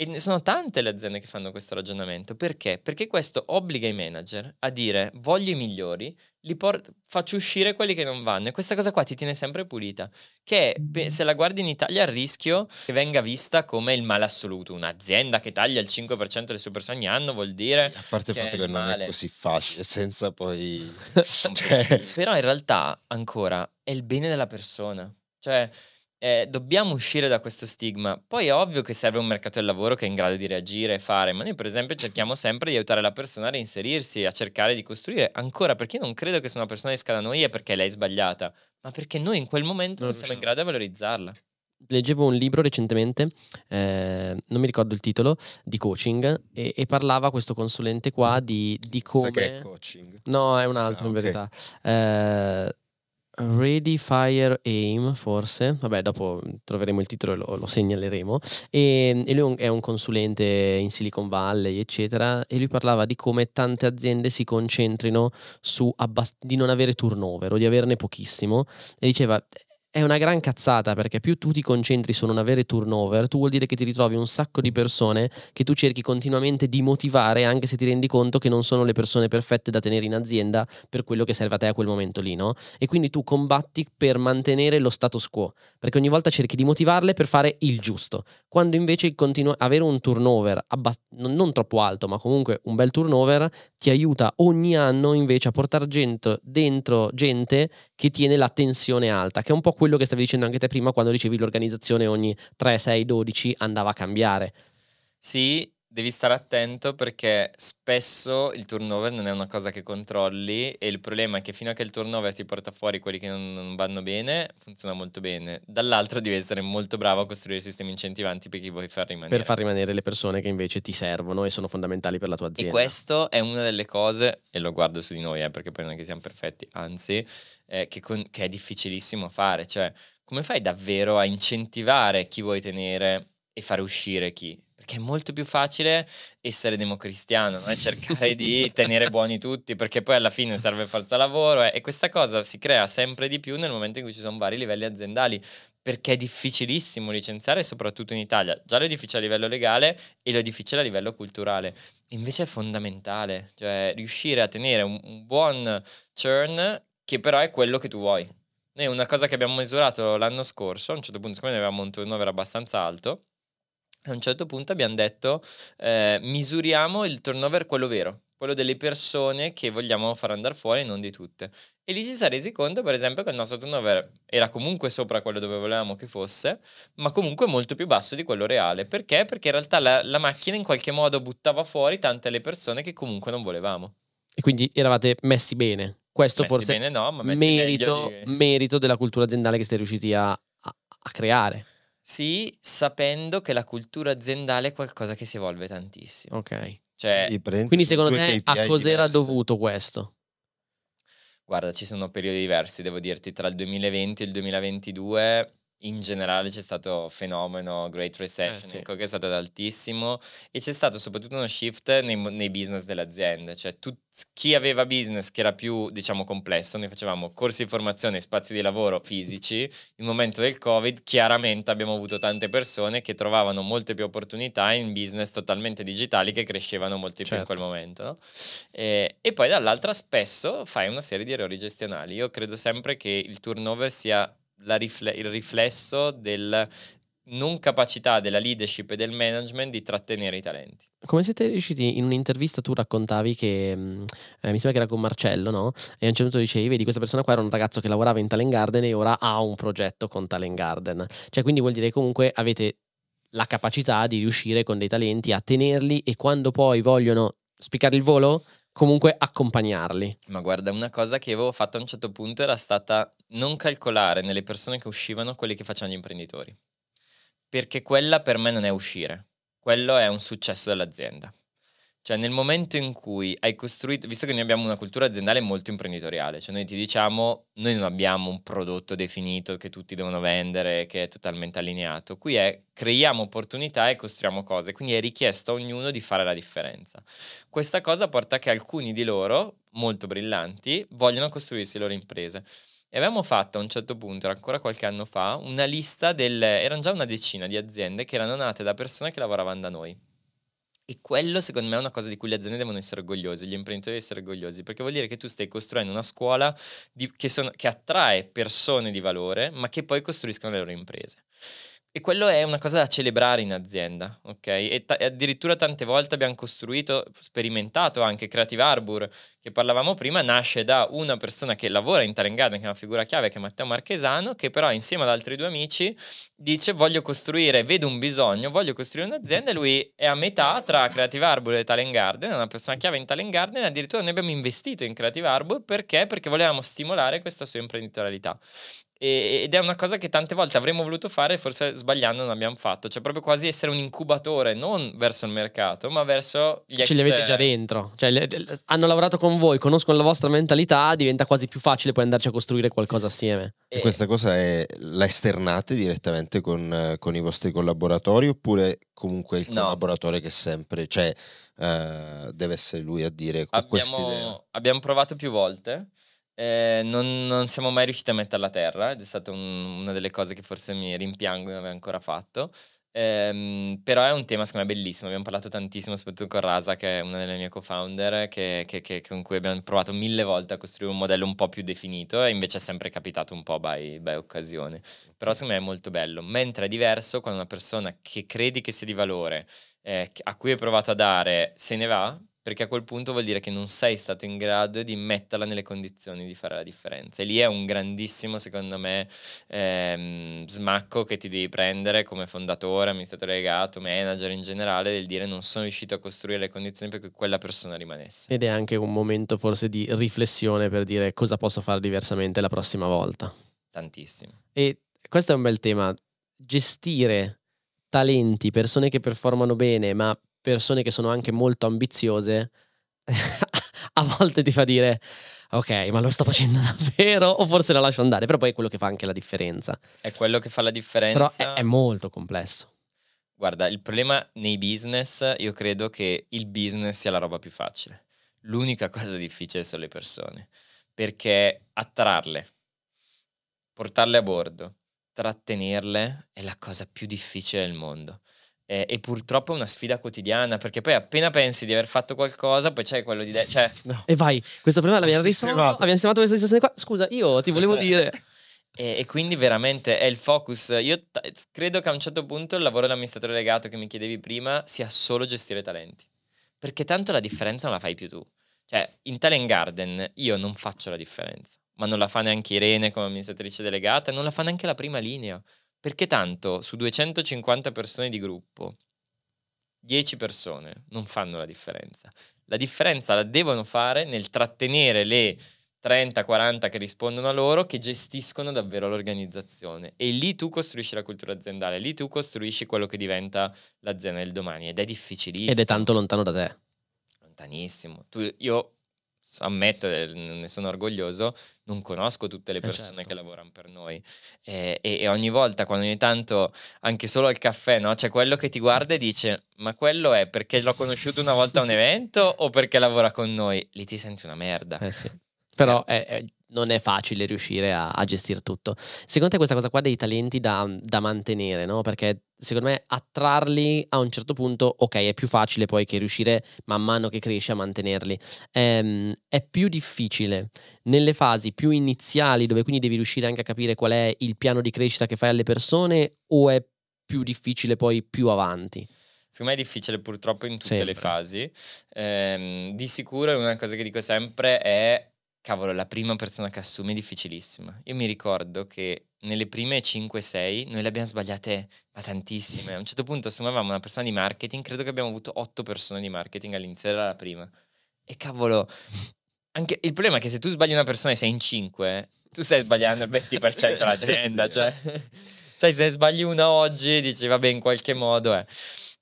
E ne sono tante le aziende che fanno questo ragionamento. Perché? Perché questo obbliga i manager a dire voglio i migliori, li port- faccio uscire quelli che non vanno. E questa cosa qua ti tiene sempre pulita. Che se la guardi in Italia il rischio che venga vista come il male assoluto. Un'azienda che taglia il 5% delle sue persone ogni anno vuol dire... Sì, a parte il fatto che non male. è così facile, senza poi... cioè... Però in realtà ancora è il bene della persona. Cioè eh, dobbiamo uscire da questo stigma. Poi è ovvio che serve un mercato del lavoro che è in grado di reagire e fare, ma noi per esempio cerchiamo sempre di aiutare la persona a reinserirsi, a cercare di costruire ancora, perché io non credo che se una persona esca da noi è perché lei è sbagliata, ma perché noi in quel momento non, non siamo in grado di valorizzarla. Leggevo un libro recentemente, eh, non mi ricordo il titolo, di coaching e, e parlava questo consulente qua di, di come... Sa che è coaching? No, è un altro ah, in okay. verità. Eh, Ready, Fire, Aim, forse, vabbè dopo troveremo il titolo e lo, lo segnaleremo, e, e, lui è un consulente in Silicon Valley, eccetera, e lui parlava di come tante aziende si concentrino su abbast- di non avere turnover o di averne pochissimo, e diceva è una gran cazzata perché più tu ti concentri su non avere turnover, tu vuol dire che ti ritrovi un sacco di persone che tu cerchi continuamente di motivare anche se ti rendi conto che non sono le persone perfette da tenere in azienda per quello che serve a te a quel momento lì, no? E quindi tu combatti per mantenere lo status quo, perché ogni volta cerchi di motivarle per fare il giusto, quando invece continu- avere un turnover abbast- non troppo alto, ma comunque un bel turnover ti aiuta ogni anno invece a portare gente, dentro gente che tiene la tensione alta, che è un po' quello che stavi dicendo anche te prima quando dicevi l'organizzazione ogni 3, 6, 12 andava a cambiare. Sì, devi stare attento perché spesso il turnover non è una cosa che controlli e il problema è che fino a che il turnover ti porta fuori quelli che non, non vanno bene, funziona molto bene. Dall'altro devi essere molto bravo a costruire sistemi incentivanti per chi vuoi far rimanere. Per far rimanere le persone che invece ti servono e sono fondamentali per la tua azienda. E questo è una delle cose, e lo guardo su di noi eh, perché poi non è che siamo perfetti, anzi, eh, che, con, che è difficilissimo fare. Cioè, come fai davvero a incentivare chi vuoi tenere e fare uscire chi? perché è molto più facile essere democristiano no? cercare di tenere buoni tutti perché poi alla fine serve forza lavoro eh? e questa cosa si crea sempre di più nel momento in cui ci sono vari livelli aziendali perché è difficilissimo licenziare soprattutto in Italia. Già lo è difficile a livello legale e lo è difficile a livello culturale. Invece è fondamentale, cioè riuscire a tenere un, un buon churn che però è quello che tu vuoi. Noi una cosa che abbiamo misurato l'anno scorso, a un certo punto, siccome avevamo un turnover abbastanza alto, a un certo punto abbiamo detto eh, misuriamo il turnover quello vero, quello delle persone che vogliamo far andare fuori e non di tutte. E lì ci si è resi conto, per esempio, che il nostro turnover era comunque sopra quello dove volevamo che fosse, ma comunque molto più basso di quello reale. Perché? Perché in realtà la, la macchina in qualche modo buttava fuori tante le persone che comunque non volevamo. E quindi eravate messi bene. Questo messi forse è no, merito, merito della cultura aziendale che siete riusciti a, a, a creare. Sì, sapendo che la cultura aziendale è qualcosa che si evolve tantissimo. Ok. Cioè, quindi, secondo te KPI a cos'era diverse. dovuto questo? Guarda, ci sono periodi diversi, devo dirti, tra il 2020 e il 2022 in generale c'è stato fenomeno Great eh, Recession, eh, sì. Ecco, che è stato altissimo e c'è stato soprattutto uno shift nei, nei business dell'azienda, cioè tu, chi aveva business che era più diciamo complesso, noi facevamo corsi di formazione, spazi di lavoro fisici, in momento del Covid chiaramente abbiamo avuto tante persone che trovavano molte più opportunità in business totalmente digitali che crescevano molto certo. più in quel certo. momento. No? E, e poi dall'altra spesso fai una serie di errori gestionali, io credo sempre che il turnover sia rifle- il riflesso della non capacità della leadership e del management di trattenere i talenti. Come siete riusciti in un'intervista tu raccontavi che mm, eh, mi sembra che era con Marcello, no? E a un certo punto dicevi, vedi, questa persona qua era un ragazzo che lavorava in Talent Garden e ora ha un progetto con Talent Garden. Cioè, quindi vuol dire che comunque avete la capacità di riuscire con dei talenti a tenerli e quando poi vogliono spiccare il volo, comunque accompagnarli. Ma guarda, una cosa che avevo fatto a un certo punto era stata non calcolare nelle persone che uscivano quelli che facevano gli imprenditori, perché quella per me non è uscire, quello è un successo dell'azienda. Cioè nel momento in cui hai costruito, visto che noi abbiamo una cultura aziendale molto imprenditoriale, cioè noi ti diciamo, noi non abbiamo un prodotto definito che tutti devono vendere, che è totalmente allineato, qui è creiamo opportunità e costruiamo cose, quindi è richiesto a ognuno di fare la differenza. Questa cosa porta a che alcuni di loro, molto brillanti, vogliono costruirsi le loro imprese. E avevamo fatto a un certo punto, era ancora qualche anno fa, una lista del... erano già una decina di aziende che erano nate da persone che lavoravano da noi e quello secondo me è una cosa di cui le aziende devono essere orgogliose, gli imprenditori devono essere orgogliosi, perché vuol dire che tu stai costruendo una scuola di, che, sono, che attrae persone di valore, ma che poi costruiscono le loro imprese. E quello è una cosa da celebrare in azienda, ok? E, ta- e addirittura tante volte abbiamo costruito, sperimentato anche Creative Arbor, che parlavamo prima, nasce da una persona che lavora in Talent Garden, che è una figura chiave, che è Matteo Marchesano, che però insieme ad altri due amici dice voglio costruire, vedo un bisogno, voglio costruire un'azienda e lui è a metà tra Creative Arbor e Talent Garden, è una persona chiave in Talent Garden, addirittura noi abbiamo investito in Creative Arbor perché? Perché volevamo stimolare questa sua imprenditorialità ed è una cosa che tante volte avremmo voluto fare e forse sbagliando non abbiamo fatto. Cioè proprio quasi essere un incubatore non verso il mercato, ma verso gli ex... Cioè, ce li avete già dentro. Cioè, le, le, hanno lavorato con voi, conoscono la vostra mentalità, diventa quasi più facile poi andarci a costruire qualcosa assieme. E, e questa cosa è, la esternate direttamente con, con i vostri collaboratori oppure comunque il no. collaboratore che sempre, cioè uh, deve essere lui a dire abbiamo, questa idea. Abbiamo provato più volte eh, non, non, siamo mai riusciti a metterla a terra ed è stata un, una delle cose che forse mi rimpiango di non aver ancora fatto. Ehm, però è un tema secondo me bellissimo, abbiamo parlato tantissimo soprattutto con Rasa che è una delle mie co-founder che, che, che, con cui abbiamo provato mille volte a costruire un modello un po' più definito e invece è sempre capitato un po' by, by occasione, però secondo me è molto bello, mentre è diverso quando una persona che credi che sia di valore, eh, a cui hai provato a dare, se ne va perché a quel punto vuol dire che non sei stato in grado di metterla nelle condizioni di fare la differenza. E lì è un grandissimo, secondo me, ehm, smacco che ti devi prendere come fondatore, amministratore legato, manager in generale, del dire non sono riuscito a costruire le condizioni per cui quella persona rimanesse. Ed è anche un momento forse di riflessione per dire cosa posso fare diversamente la prossima volta. Tantissimo. E questo è un bel tema, gestire talenti, persone che performano bene, ma persone che sono anche molto ambiziose, a volte ti fa dire ok, ma lo sto facendo davvero o forse la lascio andare, però poi è quello che fa anche la differenza. È quello che fa la differenza. Però è, è molto complesso. Guarda, il problema nei business, io credo che il business sia la roba più facile. L'unica cosa difficile sono le persone, perché attrarle, portarle a bordo, trattenerle è la cosa più difficile del mondo. Eh, e purtroppo è una sfida quotidiana perché poi appena pensi di aver fatto qualcosa poi c'è quello di... De- cioè... no. E vai, questo problema l'abbiamo risolto, abbiamo sistemato questa situazione qua, scusa io ti volevo eh. dire... E, e, quindi veramente è il focus. Io t- credo che a un certo punto il lavoro dell'amministratore legato che mi chiedevi prima sia solo gestire talenti. Perché tanto la differenza non la fai più tu. Cioè, in Talent Garden io non faccio la differenza, ma non la fa neanche Irene come amministratrice delegata, non la fa neanche la prima linea. Perché tanto su 250 persone di gruppo, 10 persone non fanno la differenza. La differenza la devono fare nel trattenere le 30-40 che rispondono a loro che gestiscono davvero l'organizzazione. E lì tu costruisci la cultura aziendale, lì tu costruisci quello che diventa l'azienda del domani ed è difficilissimo. Ed è tanto lontano da te. Lontanissimo. Tu, io ammetto, ne sono orgoglioso, non conosco tutte le persone certo. che lavorano per noi. E, e, e, ogni volta, quando ogni tanto, anche solo al caffè, no? c'è quello che ti guarda e dice: Ma quello è perché l'ho conosciuto una volta a un evento o perché lavora con noi? Lì ti senti una merda. Eh sì. Però eh. È, è non è facile riuscire a, a, gestire tutto. Secondo te questa cosa qua dei talenti da, da mantenere, no? Perché secondo me attrarli a un certo punto, ok, è più facile poi che riuscire man mano che cresce a mantenerli. Ehm, è più difficile nelle fasi più iniziali dove quindi devi riuscire anche a capire qual è il piano di crescita che fai alle persone o è più difficile poi più avanti? Secondo me è difficile purtroppo in tutte sempre. le fasi. Ehm, di sicuro una cosa che dico sempre è cavolo, la prima persona che assumi è difficilissima. Io mi ricordo che nelle prime 5-6 noi le abbiamo sbagliate ma tantissime. A un certo punto assumevamo una persona di marketing, credo che abbiamo avuto 8 persone di marketing all'inizio, era la prima. E cavolo, anche il problema è che se tu sbagli una persona e sei in 5, tu stai sbagliando il 20% dell'azienda, cioè... Sai, se sbagli una oggi, dici, vabbè, in qualche modo è.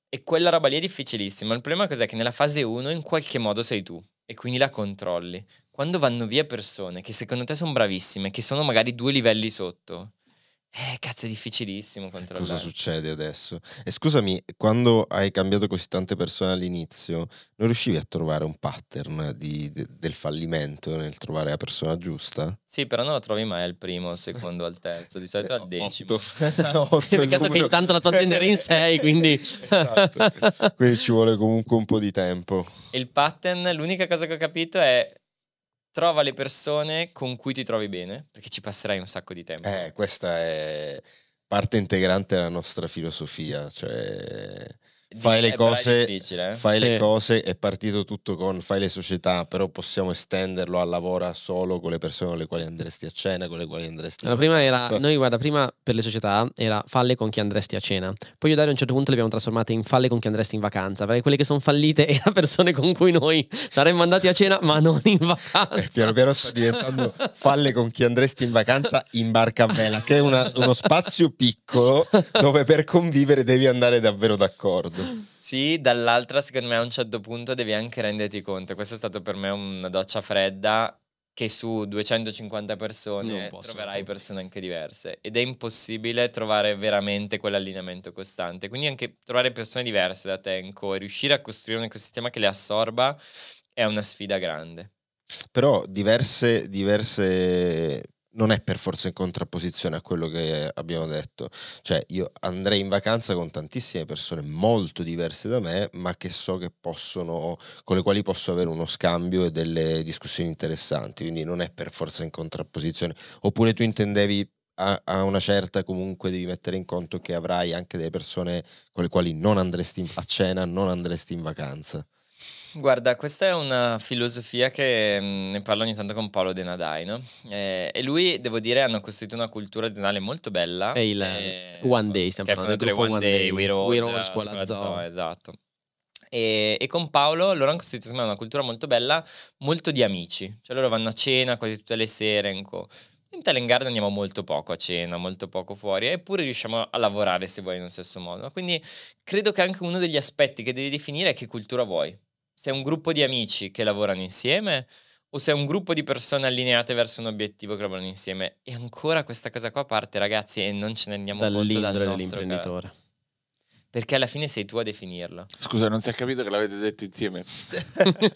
E quella roba lì è difficilissima. Il problema cos'è? Che nella fase 1 in qualche modo sei tu e quindi la controlli quando vanno via persone che secondo te sono bravissime, che sono magari due livelli sotto, eh, cazzo, è difficilissimo eh, controllare. Cosa succede adesso? E scusami, quando hai cambiato così tante persone all'inizio, non riuscivi a trovare un pattern di, de, del fallimento nel trovare la persona giusta? Sì, però non la trovi mai al primo, al secondo, al terzo, di solito eh, al decimo. Otto. otto Peccato numero... che intanto la tua tenda era in sei, quindi... esatto. quindi ci vuole comunque un po' di tempo. Il pattern, l'unica cosa che ho capito è trova le persone con cui ti trovi bene, perché ci passerai un sacco di tempo. Eh, questa è parte integrante della nostra filosofia, cioè fai, le cose, eh. fai sì. le cose, è partito tutto con fai le società, però possiamo estenderlo a lavora solo con le persone con le quali andresti a cena, con le quali andresti allora, a prima era, noi guarda, prima per le società era falle con chi andresti a cena, poi io Dario a un certo punto le abbiamo trasformate in falle con chi andresti in vacanza, perché quelle che sono fallite erano persone con cui noi saremmo andati a cena ma non in eh, vacanza. E piano piano sta diventando falle con chi andresti in vacanza in barca a vela, che è una, uno spazio piccolo dove per convivere devi andare davvero d'accordo certo. Sì, dall'altra secondo me a un certo punto devi anche renderti conto, questa è stata per me una doccia fredda che su 250 persone troverai persone anche diverse ed è impossibile trovare veramente quell'allineamento costante, quindi anche trovare persone diverse da Tenco e riuscire a costruire un ecosistema che le assorba è una sfida grande. Però diverse, diverse non è per forza in contrapposizione a quello che abbiamo detto. Cioè, io andrei in vacanza con tantissime persone molto diverse da me, ma che so che possono, con le quali posso avere uno scambio e delle discussioni interessanti. Quindi non è per forza in contrapposizione. Oppure tu intendevi a, a una certa comunque devi mettere in conto che avrai anche delle persone con le quali non andresti a cena, non andresti in vacanza. Guarda, questa è una filosofia che mm, ne parlo ogni tanto con Paolo Denadai, no? Eh, e lui, devo dire, hanno costruito una cultura aziendale molto bella. E il eh, One Day, stiamo parlando del One, one Day, We Road, We Road scuola, scuola zoo, esatto. E, e, con Paolo loro hanno costruito me, una cultura molto bella, molto di amici. Cioè loro vanno a cena quasi tutte le sere. In, co- in Talengard andiamo molto poco a cena, molto poco fuori, eppure riusciamo a lavorare se vuoi in nello stesso modo. Quindi credo che anche uno degli aspetti che devi definire è che cultura vuoi se è un gruppo di amici che lavorano insieme o se è un gruppo di persone allineate verso un obiettivo che lavorano insieme. E ancora questa cosa qua parte, ragazzi, e non ce ne andiamo dal conto dal dell'imprenditore. Caso. Perché alla fine sei tu a definirlo. Scusa, non si è capito che l'avete detto insieme.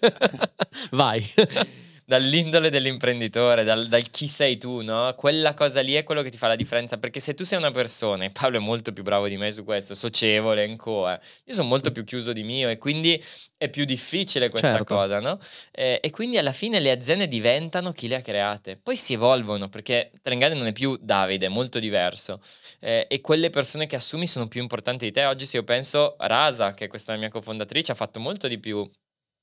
Vai. dall'indole dell'imprenditore, dal, dal, chi sei tu, no? Quella cosa lì è quello che ti fa la differenza, perché se tu sei una persona, e Paolo è molto più bravo di me su questo, socievole ancora, io sono molto più chiuso di mio e quindi è più difficile questa certo. cosa, no? Eh, e quindi alla fine le aziende diventano chi le ha create, poi si evolvono, perché Trengade non è più Davide, è molto diverso, eh, e quelle persone che assumi sono più importanti di te. Oggi se io penso, Rasa, che è questa mia cofondatrice, ha fatto molto di più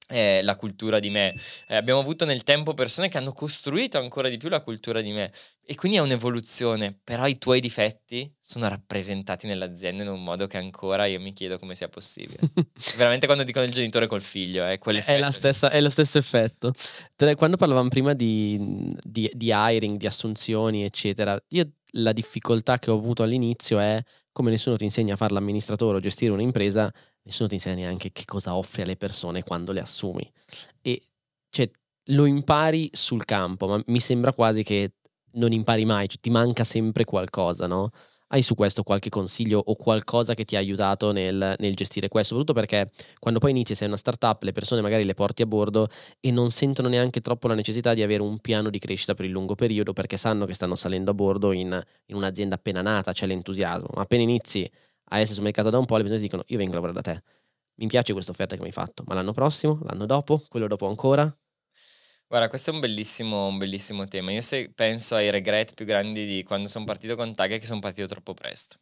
eh, la cultura di me. Eh, abbiamo avuto nel tempo persone che hanno costruito ancora di più la cultura di me. E quindi è un'evoluzione, però i tuoi difetti sono rappresentati nell'azienda in un modo che ancora io mi chiedo come sia possibile. Veramente quando dicono il genitore col figlio, eh, è, stessa, è, lo stesso effetto. Quando parlavamo prima di, di, di hiring, di assunzioni, eccetera, io la difficoltà che ho avuto all'inizio è come nessuno ti insegna a fare l'amministratore o gestire un'impresa, nessuno ti insegna neanche che cosa offri alle persone quando le assumi. E cioè, lo impari sul campo, ma mi sembra quasi che non impari mai, cioè, ti manca sempre qualcosa, no? Hai su questo qualche consiglio o qualcosa che ti ha aiutato nel, nel, gestire questo? Soprattutto perché quando poi inizi, sei una startup, le persone magari le porti a bordo e non sentono neanche troppo la necessità di avere un piano di crescita per il lungo periodo perché sanno che stanno salendo a bordo in, in un'azienda appena nata, c'è l'entusiasmo. Ma appena inizi a essere sul mercato da un po', le persone ti dicono io vengo a lavorare da te, mi piace questa offerta che mi hai fatto, ma l'anno prossimo, l'anno dopo, quello dopo ancora? Guarda, questo è un bellissimo, un bellissimo tema. Io se penso ai regret più grandi di quando sono partito con Tag è che sono partito troppo presto.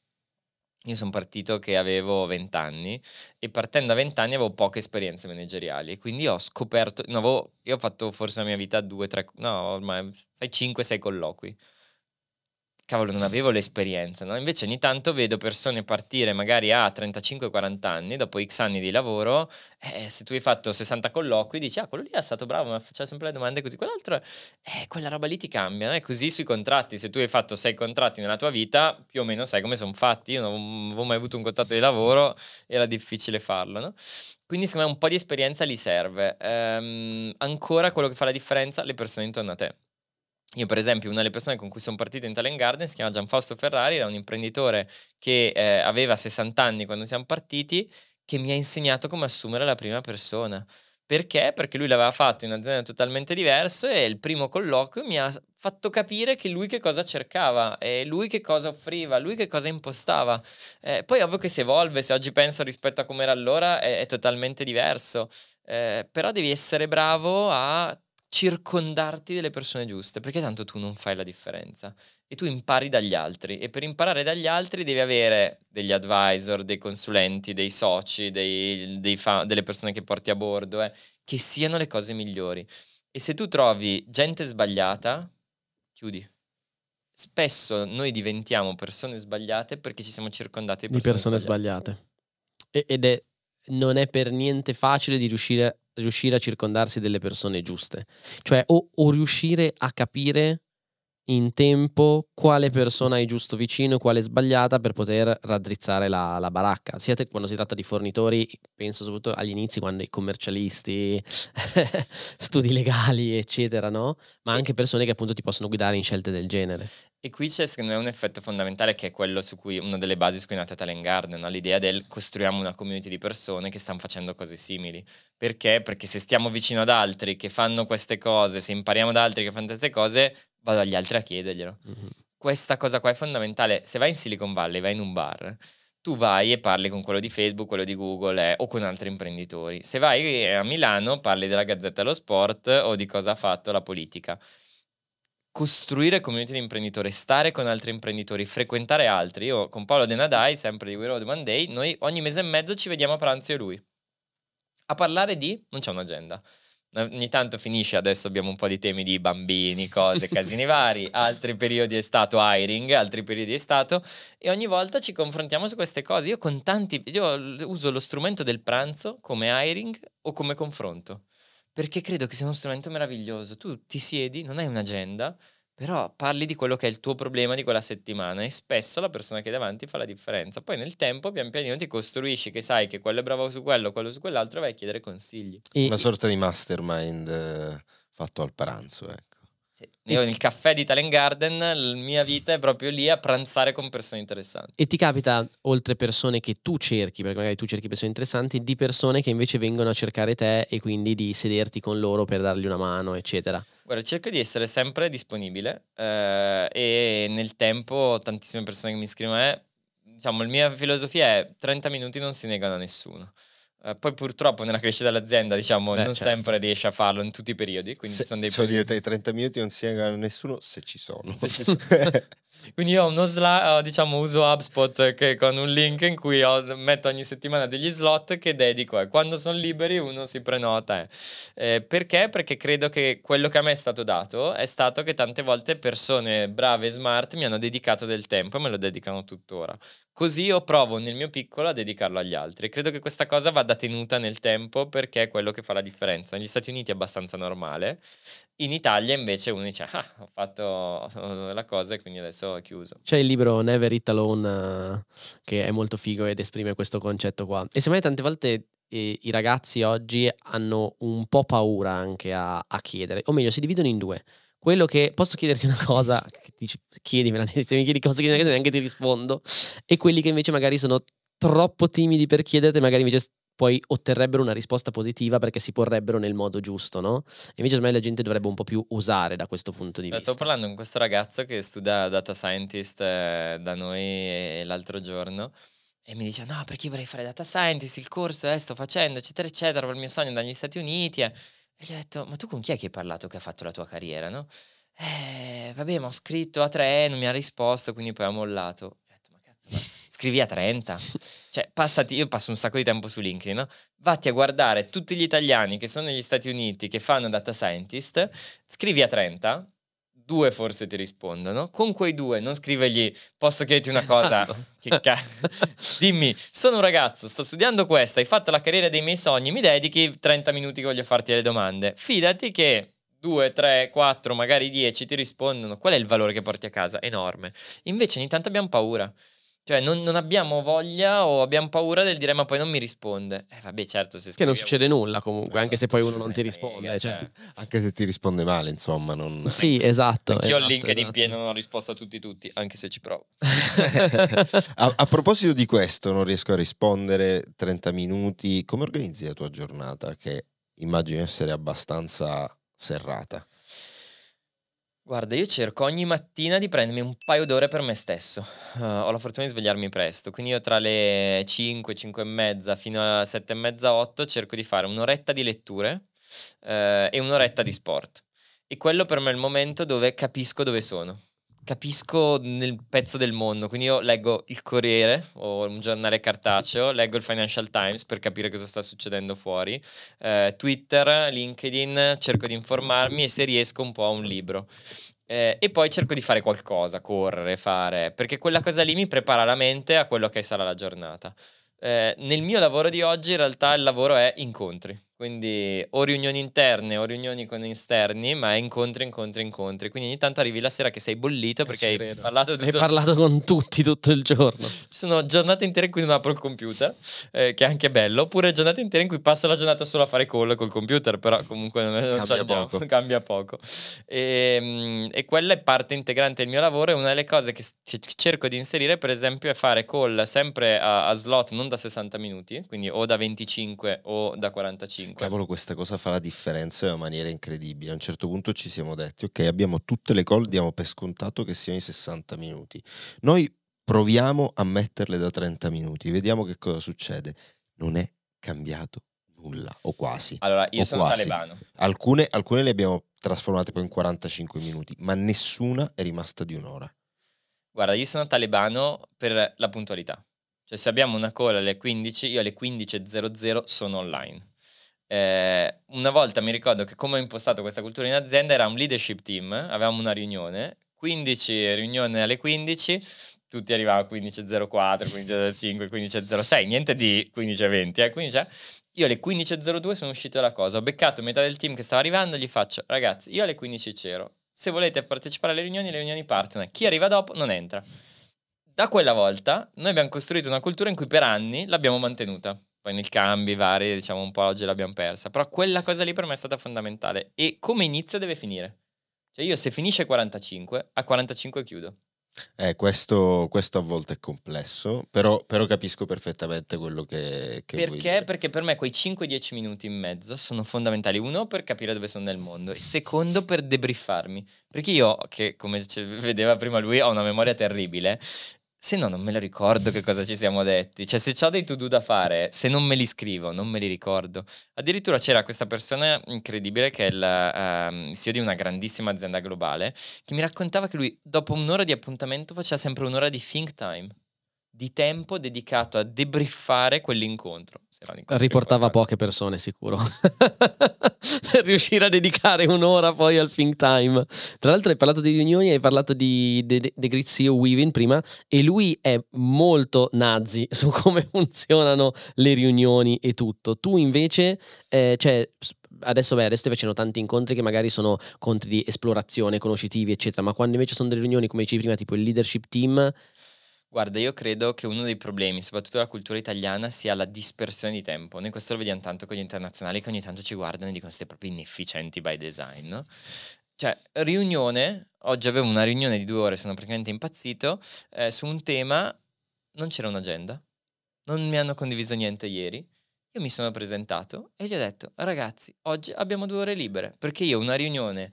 Io sono partito che avevo 20 anni e partendo a 20 anni avevo poche esperienze manageriali e quindi ho scoperto, no, avevo, io ho fatto forse la mia vita due, tre, no ormai fai 5, 6 colloqui cavolo, non avevo l'esperienza. No? Invece ogni tanto vedo persone partire magari a 35-40 anni, dopo X anni di lavoro, eh, se tu hai fatto 60 colloqui, dici, ah, quello lì è stato bravo, ma faceva sempre le domande così, quell'altro, eh, quella roba lì ti cambia, no? è così sui contratti, se tu hai fatto 6 contratti nella tua vita, più o meno sai come sono fatti, io non avevo mai avuto un contratto di lavoro, era difficile farlo, no? Quindi secondo me un po' di esperienza gli serve. Ehm, ancora quello che fa la differenza, le persone intorno a te io per esempio una delle persone con cui sono partito in Talent Garden si chiama Gianfausto Ferrari, era un imprenditore che eh, aveva 60 anni quando siamo partiti, che mi ha insegnato come assumere la prima persona. Perché? Perché lui l'aveva fatto in un'azienda totalmente diversa e il primo colloquio mi ha fatto capire che lui che cosa cercava, e lui che cosa offriva, lui che cosa impostava. Eh, poi ovvio che si evolve, se oggi penso rispetto a come era allora è, è totalmente diverso, eh, però devi essere bravo a circondarti delle persone giuste, perché tanto tu non fai la differenza e tu impari dagli altri e per imparare dagli altri devi avere degli advisor, dei consulenti, dei soci, dei, dei fa- delle persone che porti a bordo, eh, che siano le cose migliori. E se tu trovi gente sbagliata, chiudi. Spesso noi diventiamo persone sbagliate perché ci siamo circondati di persone, di persone sbagliate. sbagliate. Ed è, non è per niente facile di riuscire riuscire a circondarsi delle persone giuste, cioè o, o riuscire a capire in tempo quale persona è giusto vicino, e quale è sbagliata per poter raddrizzare la, la baracca. Sia quando si tratta di fornitori, penso soprattutto agli inizi quando i commercialisti, studi legali, eccetera, no? Ma anche persone che appunto ti possono guidare in scelte del genere. E qui c'è secondo me un effetto fondamentale che è quello su cui, una delle basi su cui è nata Talent Garden, no? l'idea del costruiamo una community di persone che stanno facendo cose simili. Perché? Perché se stiamo vicino ad altri che fanno queste cose, se impariamo da altri che fanno queste cose, vado agli altri a chiederglielo. Mm-hmm. Questa cosa qua è fondamentale. Se vai in Silicon Valley, vai in un bar, tu vai e parli con quello di Facebook, quello di Google eh, o con altri imprenditori. Se vai eh, a Milano, parli della Gazzetta dello Sport o di cosa ha fatto la politica costruire community di imprenditore, stare con altri imprenditori, frequentare altri. Io con Paolo De Nadai, sempre di We Road One Day, noi ogni mese e mezzo ci vediamo a pranzo e lui. A parlare di... non c'è un'agenda. Ogni tanto finisce, adesso abbiamo un po' di temi di bambini, cose, casini vari, altri periodi è stato hiring, altri periodi è stato e ogni volta ci confrontiamo su queste cose. Io con tanti, io uso lo strumento del pranzo come hiring o come confronto perché credo che sia uno strumento meraviglioso. Tu ti siedi, non hai un'agenda, però parli di quello che è il tuo problema di quella settimana e spesso la persona che hai davanti fa la differenza. Poi nel tempo pian pianino ti costruisci che sai che quello è bravo su quello, quello su quell'altro, vai a chiedere consigli. Una sorta di mastermind eh, fatto al pranzo. Eh. Io nel caffè di Italian Garden la mia vita è proprio lì a pranzare con persone interessanti. E ti capita, oltre persone che tu cerchi, perché magari tu cerchi persone interessanti, di persone che invece vengono a cercare te e quindi di sederti con loro per dargli una mano, eccetera? Guarda, cerco di essere sempre disponibile eh, e nel tempo tantissime persone che mi scrivono, eh, diciamo, la mia filosofia è 30 minuti non si negano a nessuno. Eh, poi purtroppo nella crescita dell'azienda, diciamo, Beh, non certo. sempre riesce a farlo in tutti i periodi. Quindi se, sono dei periodi. dire, 30 minuti non si negano a nessuno se ci sono. Se ci sono. Quindi io ho uno slot, eh, diciamo uso HubSpot che con un link in cui ho, metto ogni settimana degli slot che dedico e quando sono liberi uno si prenota. Eh. Eh, perché? Perché credo che quello che a me è stato dato è stato che tante volte persone brave e smart mi hanno dedicato del tempo e me lo dedicano tuttora. Così io provo nel mio piccolo a dedicarlo agli altri. Credo che questa cosa vada tenuta nel tempo perché è quello che fa la differenza. Negli Stati Uniti è abbastanza normale, in Italia invece uno dice, ah, ho fatto la cosa e quindi adesso ho chiuso. C'è il libro Never It Alone eh, che è molto figo ed esprime questo concetto qua. E secondo me tante volte eh, i ragazzi oggi hanno un po' paura anche a, a chiedere, o meglio si dividono in due quello che posso chiederti una cosa, chiedimela, se mi chiedi cosa chiedere, neanche ti rispondo, e quelli che invece magari sono troppo timidi per chiederti, magari invece poi otterrebbero una risposta positiva perché si porrebbero nel modo giusto, no? Invece ormai la gente dovrebbe un po' più usare da questo punto di Beh, vista. Stavo parlando con questo ragazzo che studia data scientist eh, da noi eh, l'altro giorno e mi dice no perché io vorrei fare data scientist, il corso eh, sto facendo eccetera eccetera, il mio sogno dagli Stati Uniti. E gli ho detto ma tu con chi è che hai parlato che ha fatto la tua carriera, no? Eh, vabbè ma ho scritto a tre, non mi ha risposto quindi poi ha mollato. Ho detto ma cazzo ma scrivi a 30. Cioè, passati, io passo un sacco di tempo su LinkedIn, no? Vatti a guardare tutti gli italiani che sono negli Stati Uniti, che fanno data scientist, scrivi a 30, due forse ti rispondono. Con quei due non scrivegli posso chiederti una cosa? Esatto. Ca- Dimmi, sono un ragazzo, sto studiando questo, hai fatto la carriera dei miei sogni, mi dedichi 30 minuti che voglio farti le domande. Fidati che due, tre, quattro, magari dieci ti rispondono. Qual è il valore che porti a casa? Enorme. Invece ogni tanto abbiamo paura. Cioè, non, non, abbiamo voglia o abbiamo paura del dire ma poi non mi risponde. Eh, vabbè, certo, se Che non succede nulla comunque, anche esatto, se poi uno non ti risponde. Cioè. cioè. Anche se ti risponde male, insomma. Non... Sì, esatto. Io ho il LinkedIn esatto, esatto. pieno, non ho risposto a tutti tutti, anche se ci provo. a, a, proposito di questo, non riesco a rispondere 30 minuti. Come organizzi la tua giornata? Che immagino essere abbastanza serrata. Guarda, io cerco ogni mattina di prendermi un paio d'ore per me stesso. Uh, ho la fortuna di svegliarmi presto, quindi io tra le 5, 5 e mezza fino alle 7 e mezza, 8 cerco di fare un'oretta di letture uh, e un'oretta di sport. E quello per me è il momento dove capisco dove sono capisco nel pezzo del mondo, quindi io leggo il Corriere o un giornale cartaceo, leggo il Financial Times per capire cosa sta succedendo fuori, eh, Twitter, LinkedIn, cerco di informarmi e se riesco un po' a un libro. Eh, e poi cerco di fare qualcosa, correre, fare, perché quella cosa lì mi prepara la mente a quello che sarà la giornata. Eh, nel mio lavoro di oggi in realtà il lavoro è incontri quindi o riunioni interne o riunioni con esterni, ma è incontri, incontri, incontri. Quindi ogni tanto arrivi la sera che sei bollito perché hai parlato, tutto... hai parlato, con tutti tutto il giorno. Ci sono giornate intere in cui non apro il computer, eh, che è anche bello, oppure giornate intere in cui passo la giornata solo a fare call col computer, però comunque non, non cambia, poco. cambia poco. E, ehm, e, quella è parte integrante del mio lavoro e una delle cose che c- cerco di inserire, per esempio, è fare call sempre a, a slot non da 60 minuti, quindi o da 25 o da 45 5. Cavolo, questa cosa fa la differenza in una maniera incredibile. A un certo punto ci siamo detti, ok, abbiamo tutte le call, diamo per scontato che siano i 60 minuti. Noi proviamo a metterle da 30 minuti, vediamo che cosa succede. Non è cambiato nulla, o quasi. Allora, io sono quasi. talebano. Alcune, alcune le abbiamo trasformate poi in 45 minuti, ma nessuna è rimasta di un'ora. Guarda, io sono talebano per la puntualità. Cioè, se abbiamo una call alle 15, io alle 15.00 sono online. Eh, una volta mi ricordo che come ho impostato questa cultura in azienda era un leadership team, avevamo una riunione, 15 riunione alle 15, tutti arrivavano 15.04, 15.05, 15.06, niente di 15.20, eh, 15, eh. Io alle 15.02 sono uscito dalla cosa, ho beccato metà del team che stava arrivando e gli faccio, ragazzi, io alle 15 c'ero, se volete partecipare alle riunioni, le riunioni partono, chi arriva dopo non entra. Da quella volta noi abbiamo costruito una cultura in cui per anni l'abbiamo mantenuta poi nel cambi vari, diciamo un po' oggi l'abbiamo persa, però quella cosa lì per me è stata fondamentale e come inizia deve finire. Cioè io se finisce 45, a 45 chiudo. Eh, questo, questo, a volte è complesso, però, però capisco perfettamente quello che, che Perché? Perché per me quei 5-10 minuti in mezzo sono fondamentali. Uno, per capire dove sono nel mondo, Il secondo, per debriefarmi. Perché io, che come vedeva prima lui, ho una memoria terribile, se no non me lo ricordo che cosa ci siamo detti. Cioè, se ho dei to-do da fare, se non me li scrivo, non me li ricordo. Addirittura c'era questa persona incredibile che è il um, ehm, CEO di una grandissima azienda globale, che mi raccontava che lui dopo un'ora di appuntamento faceva sempre un'ora di think time di tempo dedicato a debriffare quell'incontro. Riportava poche persone sicuro. Riuscire a dedicare un'ora poi al think time. Tra l'altro hai parlato di riunioni, hai parlato di De, De, De Grizio Weaving prima e lui è molto nazi su come funzionano le riunioni e tutto. Tu invece, eh, cioè, adesso, beh, adesso stai facendo tanti incontri che magari sono conti di esplorazione, conoscitivi, eccetera, ma quando invece sono delle riunioni, come dicevi prima, tipo il leadership team, Guarda, io credo che uno dei problemi, soprattutto della cultura italiana, sia la dispersione di tempo. Noi questo lo vediamo tanto con gli internazionali che ogni tanto ci guardano e dicono siete proprio inefficienti by design, no? Cioè, riunione, oggi avevo una riunione di due ore, sono praticamente impazzito, eh, su un tema non c'era un'agenda, non mi hanno condiviso niente ieri. Io mi sono presentato e gli ho detto, ragazzi, oggi abbiamo due ore libere, perché io una riunione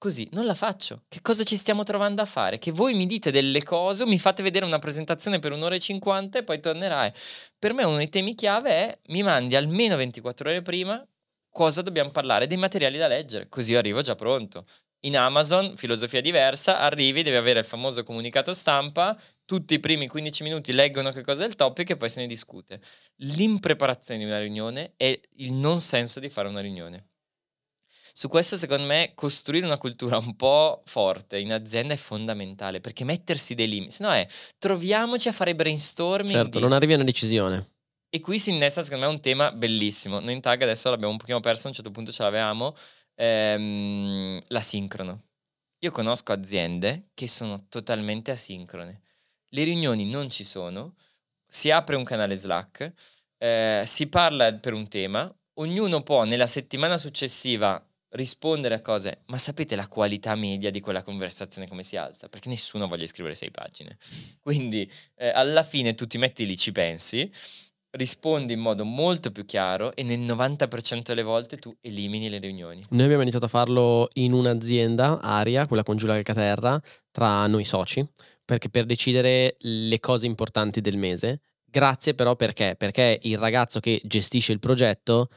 Così non la faccio. Che cosa ci stiamo trovando a fare? Che voi mi dite delle cose, mi fate vedere una presentazione per un'ora e cinquanta e poi tornerai. Per me uno dei temi chiave è mi mandi almeno 24 ore prima cosa dobbiamo parlare, dei materiali da leggere, così io arrivo già pronto. In Amazon, filosofia diversa, arrivi, devi avere il famoso comunicato stampa, tutti i primi 15 minuti leggono che cosa è il topic e poi se ne discute. L'impreparazione di una riunione è il non senso di fare una riunione. Su questo, secondo me, costruire una cultura un po' forte in azienda è fondamentale perché mettersi dei limiti, se no è troviamoci a fare brainstorming. Certo, di... non arrivi a una decisione. E qui si innesta, secondo me, un tema bellissimo. Noi in tag adesso l'abbiamo un pochino perso, a un certo punto ce l'avevamo, ehm, la sincrono. Io conosco aziende che sono totalmente asincrone. Le riunioni non ci sono, si apre un canale Slack, eh, si parla per un tema, ognuno può nella settimana successiva rispondere a cose, ma sapete la qualità media di quella conversazione come si alza? Perché nessuno voglia scrivere sei pagine. Quindi eh, alla fine tu ti metti lì, ci pensi, rispondi in modo molto più chiaro e nel 90% delle volte tu elimini le riunioni. Noi abbiamo iniziato a farlo in un'azienda, Aria, quella con Giulia Alcaterra, tra noi soci, perché per decidere le cose importanti del mese. Grazie però perché? Perché il ragazzo che gestisce il progetto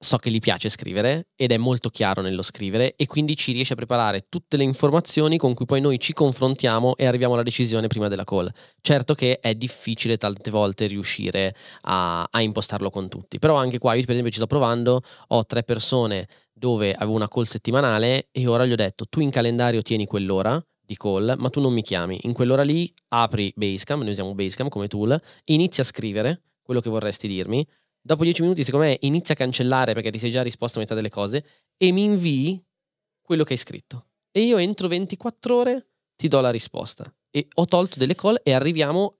so che gli piace scrivere ed è molto chiaro nello scrivere e quindi ci riesce a preparare tutte le informazioni con cui poi noi ci confrontiamo e arriviamo alla decisione prima della call. Certo che è difficile tante volte riuscire a, a impostarlo con tutti, però anche qua io per esempio ci sto provando, ho tre persone dove avevo una call settimanale e ora gli ho detto tu in calendario tieni quell'ora di call, ma tu non mi chiami. In quell'ora lì apri Basecamp, noi usiamo Basecamp come tool, inizia a scrivere quello che vorresti dirmi, dopo dieci minuti, secondo me, inizia a cancellare perché ti sei già risposto a metà delle cose e mi invii quello che hai scritto. E io entro 24 ore ti do la risposta. E ho tolto delle call e arriviamo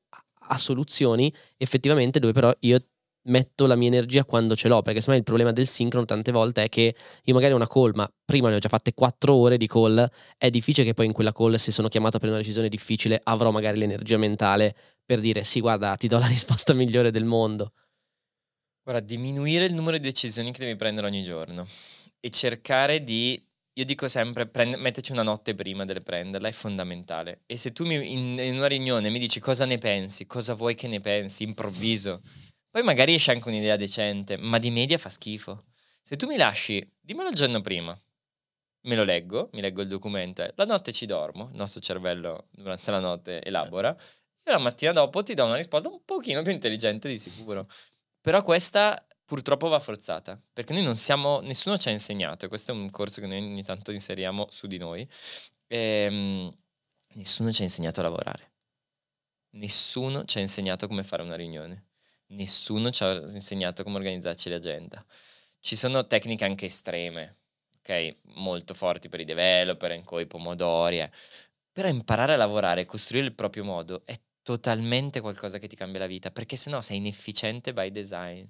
a soluzioni effettivamente dove però io metto la mia energia quando ce l'ho, perché semmai il problema del sincrono tante volte è che io magari ho una call, ma prima ne ho già fatte 4 ore di call, è difficile che poi in quella call, se sono chiamato per una decisione difficile, avrò magari l'energia mentale per dire sì, guarda, ti do la risposta migliore del mondo. Ora, diminuire il numero di decisioni che devi prendere ogni giorno e cercare di, io dico sempre, prend- metterci una notte prima delle prenderla è fondamentale. E se tu mi, in, in, una riunione mi dici cosa ne pensi, cosa vuoi che ne pensi, improvviso, poi magari esce anche un'idea decente, ma di media fa schifo. Se tu mi lasci, dimmelo il giorno prima, me lo leggo, mi leggo il documento, la notte ci dormo, il nostro cervello durante la notte elabora, e la mattina dopo ti do una risposta un pochino più intelligente di sicuro. Però questa purtroppo va forzata, perché noi non siamo, nessuno ci ha insegnato, e questo è un corso che noi ogni tanto inseriamo su di noi, ehm, nessuno ci ha insegnato a lavorare, nessuno ci ha insegnato come fare una riunione, nessuno ci ha insegnato come organizzarci l'agenda. Ci sono tecniche anche estreme, ok? Molto forti per i developer, in cui i pomodori, eh. però imparare a lavorare e costruire il proprio modo è totalmente qualcosa che ti cambia la vita, perché sennò sei inefficiente by design.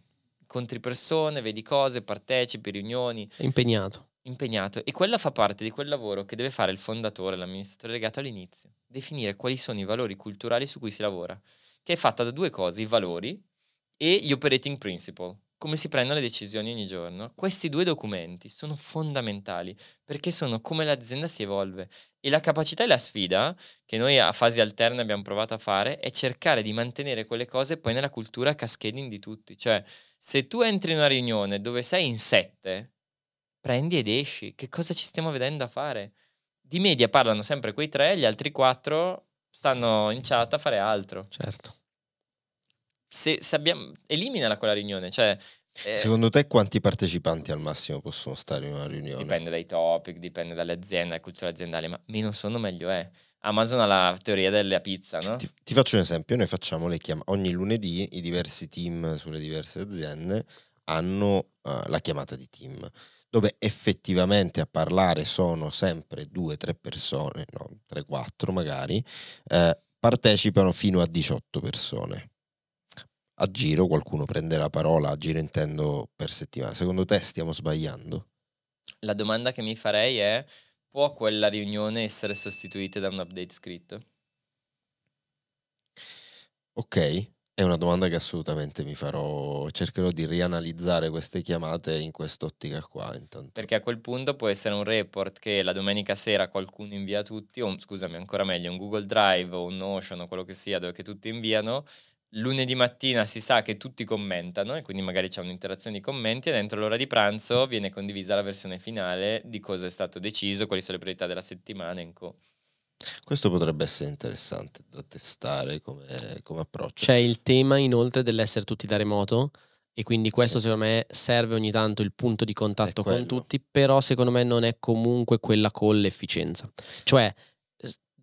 Contri persone, vedi cose, partecipi, riunioni. È impegnato. Impegnato. E quella fa parte di quel lavoro che deve fare il fondatore, l'amministratore legato all'inizio. Definire quali sono i valori culturali su cui si lavora, che è fatta da due cose, i valori e gli operating principle come si prendono le decisioni ogni giorno, questi due documenti sono fondamentali perché sono come l'azienda si evolve e la capacità e la sfida che noi a fasi alterne abbiamo provato a fare è cercare di mantenere quelle cose poi nella cultura cascading di tutti, cioè se tu entri in una riunione dove sei in sette, prendi ed esci, che cosa ci stiamo vedendo a fare? Di media parlano sempre quei tre, gli altri quattro stanno in chat a fare altro. Certo se, se abbiamo, eliminala quella riunione. Cioè, eh, Secondo te quanti partecipanti al massimo possono stare in una riunione? Dipende dai topic, dipende dall'azienda, dalla cultura aziendale, ma meno sono meglio è. Amazon ha la teoria della pizza, no? Ti, ti faccio un esempio, noi facciamo le chiamate, ogni lunedì i diversi team sulle diverse aziende hanno uh, la chiamata di team, dove effettivamente a parlare sono sempre due, tre persone, no, tre, quattro magari, eh, partecipano fino a 18 persone a giro qualcuno prende la parola, a giro intendo per settimana. Secondo te stiamo sbagliando? La domanda che mi farei è, può quella riunione essere sostituita da un update scritto? Ok, è una domanda che assolutamente mi farò, cercherò di rianalizzare queste chiamate in quest'ottica qua intanto. Perché a quel punto può essere un report che la domenica sera qualcuno invia a tutti, o scusami ancora meglio, un Google Drive o un Notion o quello che sia dove tutti inviano, lunedì mattina si sa che tutti commentano e quindi magari c'è un'interazione di commenti e dentro l'ora di pranzo viene condivisa la versione finale di cosa è stato deciso, quali sono le priorità della settimana. Ecco. Questo potrebbe essere interessante da testare come, come, approccio. C'è il tema inoltre dell'essere tutti da remoto e quindi questo sì. secondo me serve ogni tanto il punto di contatto con tutti, però secondo me non è comunque quella con l'efficienza. Cioè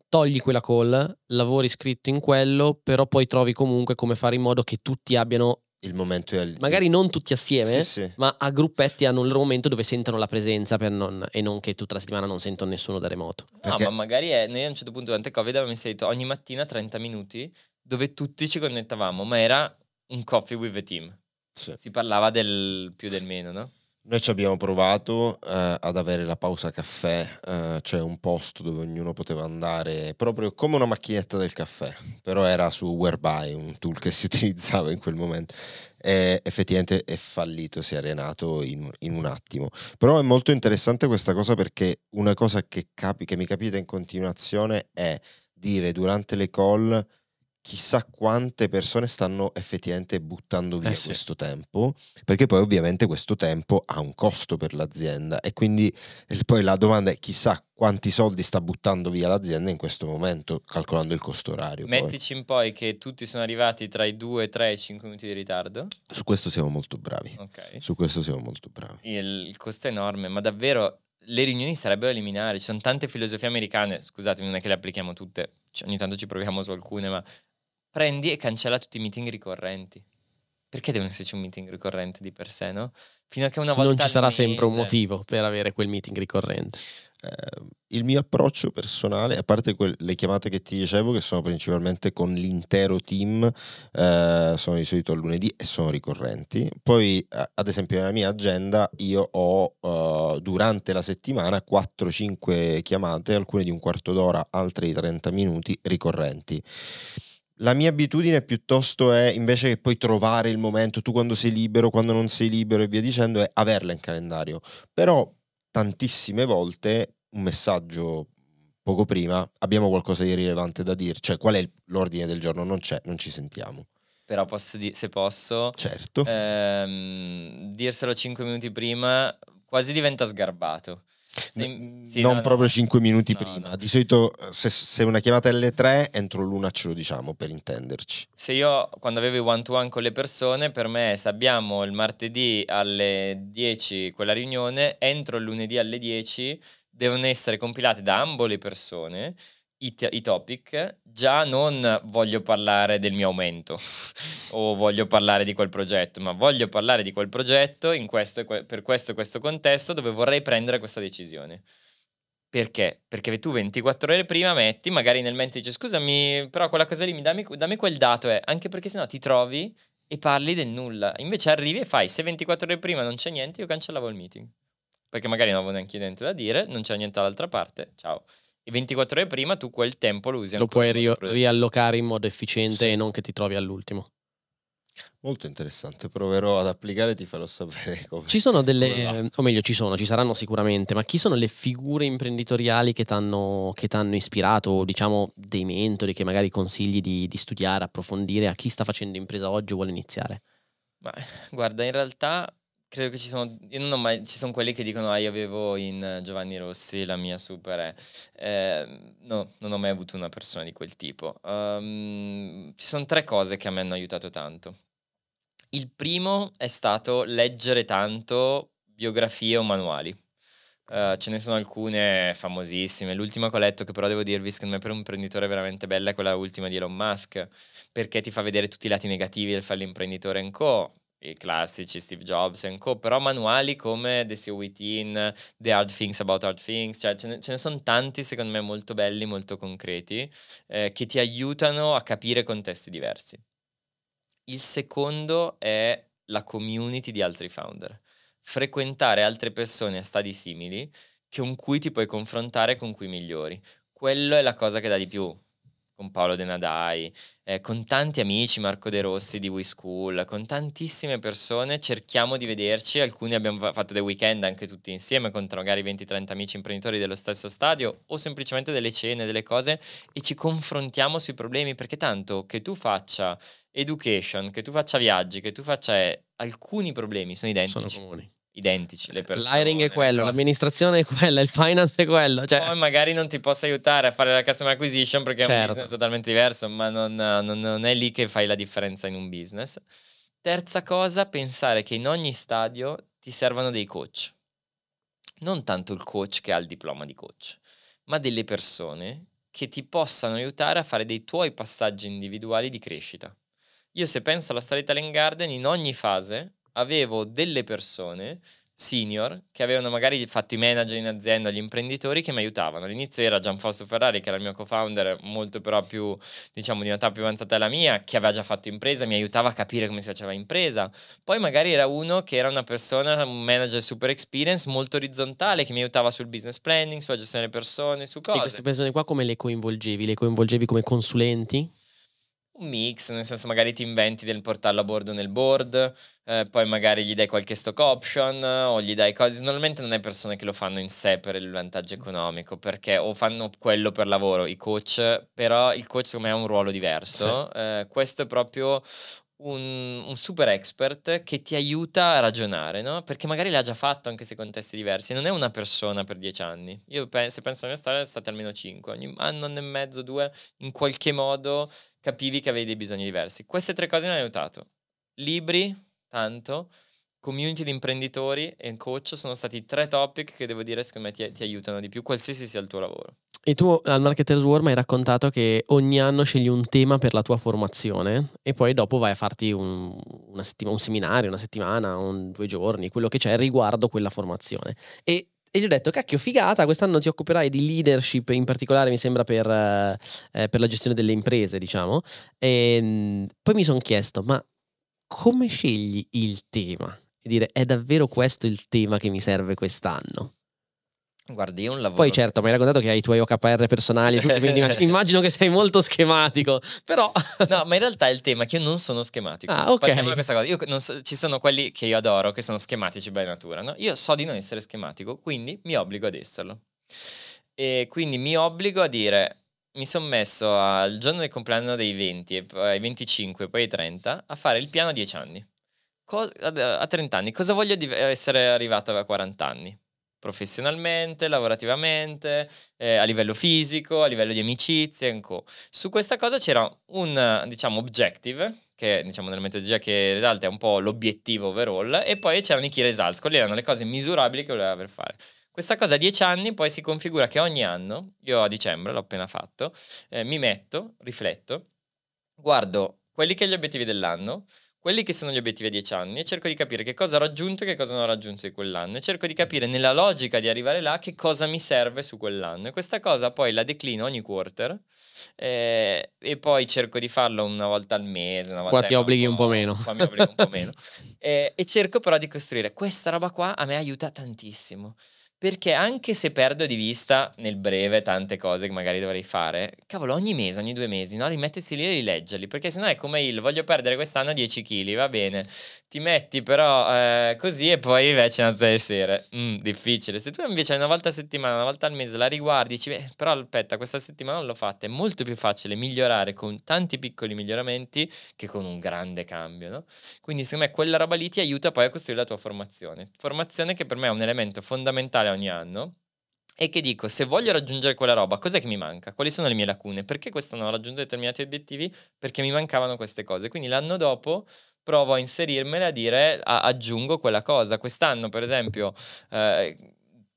togli quella call, lavori scritto in quello, però poi trovi comunque come fare in modo che tutti abbiano il momento è magari non tutti assieme, sì, sì. ma a gruppetti hanno il loro momento dove sentono la presenza non, e non che tutta la settimana non sentono nessuno da remoto. Perché? No, ma magari è, noi a un certo punto durante il Covid avevamo inserito ogni mattina 30 minuti dove tutti ci connettavamo, ma era un coffee with the team. Sì. Si parlava del più del meno, no? Noi ci abbiamo provato eh, ad avere la pausa caffè, eh, cioè un posto dove ognuno poteva andare proprio come una macchinetta del caffè, però era su Whereby, un tool che si utilizzava in quel momento. E effettivamente è fallito, si è arenato in, in, un attimo. Però è molto interessante questa cosa perché una cosa che, capi, che mi capita in continuazione è dire durante le call chissà quante persone stanno effettivamente buttando via eh sì. questo tempo, perché poi ovviamente questo tempo ha un costo per l'azienda e quindi poi la domanda è chissà quanti soldi sta buttando via l'azienda in questo momento, calcolando il costo orario. Mettici poi. in poi che tutti sono arrivati tra i 2, 3 e 5 minuti di ritardo. Su questo siamo molto bravi. Okay. Su questo siamo molto bravi. Il, costo è enorme, ma davvero le riunioni sarebbero eliminare, ci sono tante filosofie americane, scusatemi, non è che le applichiamo tutte, cioè, ogni tanto ci proviamo su alcune, ma prendi e cancella tutti i meeting ricorrenti. Perché deve esserci un meeting ricorrente di per sé, no? Fino a che una volta. Non ci sarà mese... sempre un motivo per avere quel meeting ricorrente. Eh, il mio approccio personale, a parte que- le chiamate che ti dicevo, che sono principalmente con l'intero team, eh, sono di solito a lunedì e sono ricorrenti. Poi, eh, ad esempio, nella mia agenda io ho eh, durante la settimana 4-5 chiamate, alcune di un quarto d'ora, altre di 30 minuti ricorrenti la mia abitudine piuttosto è invece che poi trovare il momento, tu quando sei libero, quando non sei libero e via dicendo, è averla in calendario. Però tantissime volte un messaggio poco prima, abbiamo qualcosa di rilevante da dire, cioè qual è l'ordine del giorno? Non c'è, non ci sentiamo. Però posso di- se posso, certo. Ehm, dirselo 5 minuti prima quasi diventa sgarbato. Sì, sì, non no, proprio no. 5 minuti no, prima. Di solito se, se, una chiamata è alle 3, entro l'una ce lo diciamo per intenderci. Se io quando avevo i one to one con le persone, per me se abbiamo il martedì alle 10 quella riunione, entro il lunedì alle 10 devono essere compilate da ambo le persone i, t- i topic già non voglio parlare del mio aumento o voglio parlare di quel progetto, ma voglio parlare di quel progetto questo, per questo e questo contesto dove vorrei prendere questa decisione. Perché? Perché tu 24 ore prima metti, magari nel mente dici scusami, però quella cosa lì mi dammi, dammi quel dato, eh. anche perché sennò ti trovi e parli del nulla. Invece arrivi e fai, se 24 ore prima non c'è niente, io cancellavo il meeting. Perché magari non avevo neanche niente da dire, non c'è niente dall'altra parte, ciao. E 24 ore prima tu quel tempo lo usi. Lo puoi ri- riallocare in modo efficiente sì. e non che ti trovi all'ultimo. Molto interessante, proverò ad applicare e ti farò sapere come. Ci sono delle, o meglio ci sono, ci saranno sicuramente, ma chi sono le figure imprenditoriali che t'hanno che t'hanno ispirato, diciamo dei mentori che magari consigli di, di, studiare, approfondire a chi sta facendo impresa oggi o vuole iniziare? Ma, guarda, in realtà credo che ci sono, io non ho mai, ci sono quelli che dicono, ah, io avevo in eh, Giovanni Rossi la mia super Eh, no, non ho mai avuto una persona di quel tipo. Um, ci sono tre cose che a me hanno aiutato tanto. Il primo è stato leggere tanto biografie o manuali. Uh, ce ne sono alcune famosissime. L'ultima che ho letto, che però devo dirvi, secondo me per un imprenditore è veramente bella, è quella ultima di Elon Musk, perché ti fa vedere tutti i lati negativi del fare l'imprenditore in co i classici Steve Jobs e co, però manuali come The Sea Within, The Hard Things About Hard Things, cioè ce ne, ne sono tanti secondo me molto belli, molto concreti, eh, che ti aiutano a capire contesti diversi. Il secondo è la community di altri founder, frequentare altre persone a stadi simili con cui ti puoi confrontare, con cui migliori. Quello è la cosa che dà di più con Paolo De Nadai, eh, con tanti amici, Marco De Rossi di We School, con tantissime persone, cerchiamo di vederci, alcuni abbiamo fatto dei weekend anche tutti insieme con magari 20-30 amici imprenditori dello stesso stadio o semplicemente delle cene, delle cose e ci confrontiamo sui problemi perché tanto che tu faccia education, che tu faccia viaggi, che tu faccia eh, alcuni problemi sono identici. Sono comuni identici le persone. L'hiring è quello, però. l'amministrazione è quella, il finance è quello. Cioè... Poi magari non ti possa aiutare a fare la customer acquisition perché certo. è un certo. business totalmente diverso, ma non, non, non, è lì che fai la differenza in un business. Terza cosa, pensare che in ogni stadio ti servano dei coach. Non tanto il coach che ha il diploma di coach, ma delle persone che ti possano aiutare a fare dei tuoi passaggi individuali di crescita. Io se penso alla storia Italian Garden, in ogni fase avevo delle persone senior che avevano magari fatto i manager in azienda, gli imprenditori che mi aiutavano. All'inizio era Gianfausto Ferrari, che era il mio co-founder, molto però più, diciamo, di un'età più avanzata della mia, che aveva già fatto impresa, mi aiutava a capire come si faceva impresa. Poi magari era uno che era una persona, un manager super experience, molto orizzontale, che mi aiutava sul business planning, sulla gestione delle persone, su cose. E queste persone qua come le coinvolgevi? Le coinvolgevi come consulenti? un mix, nel senso magari ti inventi del portarlo a bordo nel board, eh, poi magari gli dai qualche stock option eh, o gli dai cose. Normalmente non è persone che lo fanno in sé per il vantaggio mm. economico, perché o fanno quello per lavoro, i coach, però il coach secondo me ha un ruolo diverso. Sì. Eh, questo è proprio un, un, super expert che ti aiuta a ragionare, no? Perché magari l'ha già fatto anche se con testi diversi, non è una persona per dieci anni. Io penso, se penso alla mia storia sono state almeno cinque, ogni anno, anno e mezzo, due, in qualche modo capivi che avevi dei bisogni diversi. Queste tre cose mi hanno aiutato. Libri, tanto, community di imprenditori e coach sono stati tre topic che devo dire secondo me ti, ti aiutano di più, qualsiasi sia il tuo lavoro. E tu al Marketers War mi hai raccontato che ogni anno scegli un tema per la tua formazione e poi dopo vai a farti un, settima, un seminario, una settimana, un, due giorni, quello che c'è riguardo quella formazione. E, e, gli ho detto, cacchio, figata, quest'anno ti occuperai di leadership, in particolare mi sembra per, eh, eh per la gestione delle imprese, diciamo. E, ehm, poi mi sono chiesto, ma come scegli il tema? E dire, è davvero questo il tema che mi serve quest'anno? Guardi, io un lavoro. Poi certo, mi hai raccontato che hai i tuoi OKR personali, tutto, quindi immagino che sei molto schematico, però... no, ma in realtà il tema è che io non sono schematico. Ah, ok. Partiamo questa cosa. Io non so, ci sono quelli che io adoro, che sono schematici by natura, no? Io so di non essere schematico, quindi mi obbligo ad esserlo. E quindi mi obbligo a dire, mi sono messo al giorno del compleanno dei 20, ai 25, poi ai 30, a fare il piano a 10 anni. Co- a 30 anni, cosa voglio essere arrivato a 40 anni? professionalmente, lavorativamente, eh, a livello fisico, a livello di amicizie e co. Su questa cosa c'era un, diciamo, objective, che diciamo nella metodologia che result è un po' l'obiettivo overall, e poi c'erano i key results, quelle erano le cose misurabili che voleva per fare. Questa cosa a dieci anni poi si configura che ogni anno, io a dicembre l'ho appena fatto, eh, mi metto, rifletto, guardo quelli che sono gli obiettivi dell'anno, quelli che sono gli obiettivi a 10 anni e cerco di capire che cosa ho raggiunto e che cosa non ho raggiunto di quell'anno e cerco di capire nella logica di arrivare là che cosa mi serve su quell'anno e questa cosa poi la declino ogni quarter eh, e poi cerco di farlo una volta al mese. Una volta qua ti obblighi un po', meno. Qua mi obblighi un po' meno. eh, e cerco però di costruire questa roba qua a me aiuta tantissimo perché anche se perdo di vista nel breve tante cose che magari dovrei fare, cavolo, ogni mese, ogni due mesi, no? rimettersi lì e rileggerli, perché sennò è come il voglio perdere quest'anno 10 kg, va bene, ti metti però eh, così e poi invece una tutte le sere, mm, difficile. Se tu invece una volta a settimana, una volta al mese la riguardi, dici, beh, però aspetta, questa settimana l'ho fatta, è molto più facile migliorare con tanti piccoli miglioramenti che con un grande cambio, no? Quindi secondo me quella roba lì ti aiuta poi a costruire la tua formazione. Formazione che per me è un elemento fondamentale mensale ogni anno e che dico, se voglio raggiungere quella roba, cos'è che mi manca? Quali sono le mie lacune? Perché quest'anno ho raggiunto determinati obiettivi? Perché mi mancavano queste cose. Quindi l'anno dopo provo a inserirmele, a dire a, aggiungo quella cosa. Quest'anno, per esempio, eh,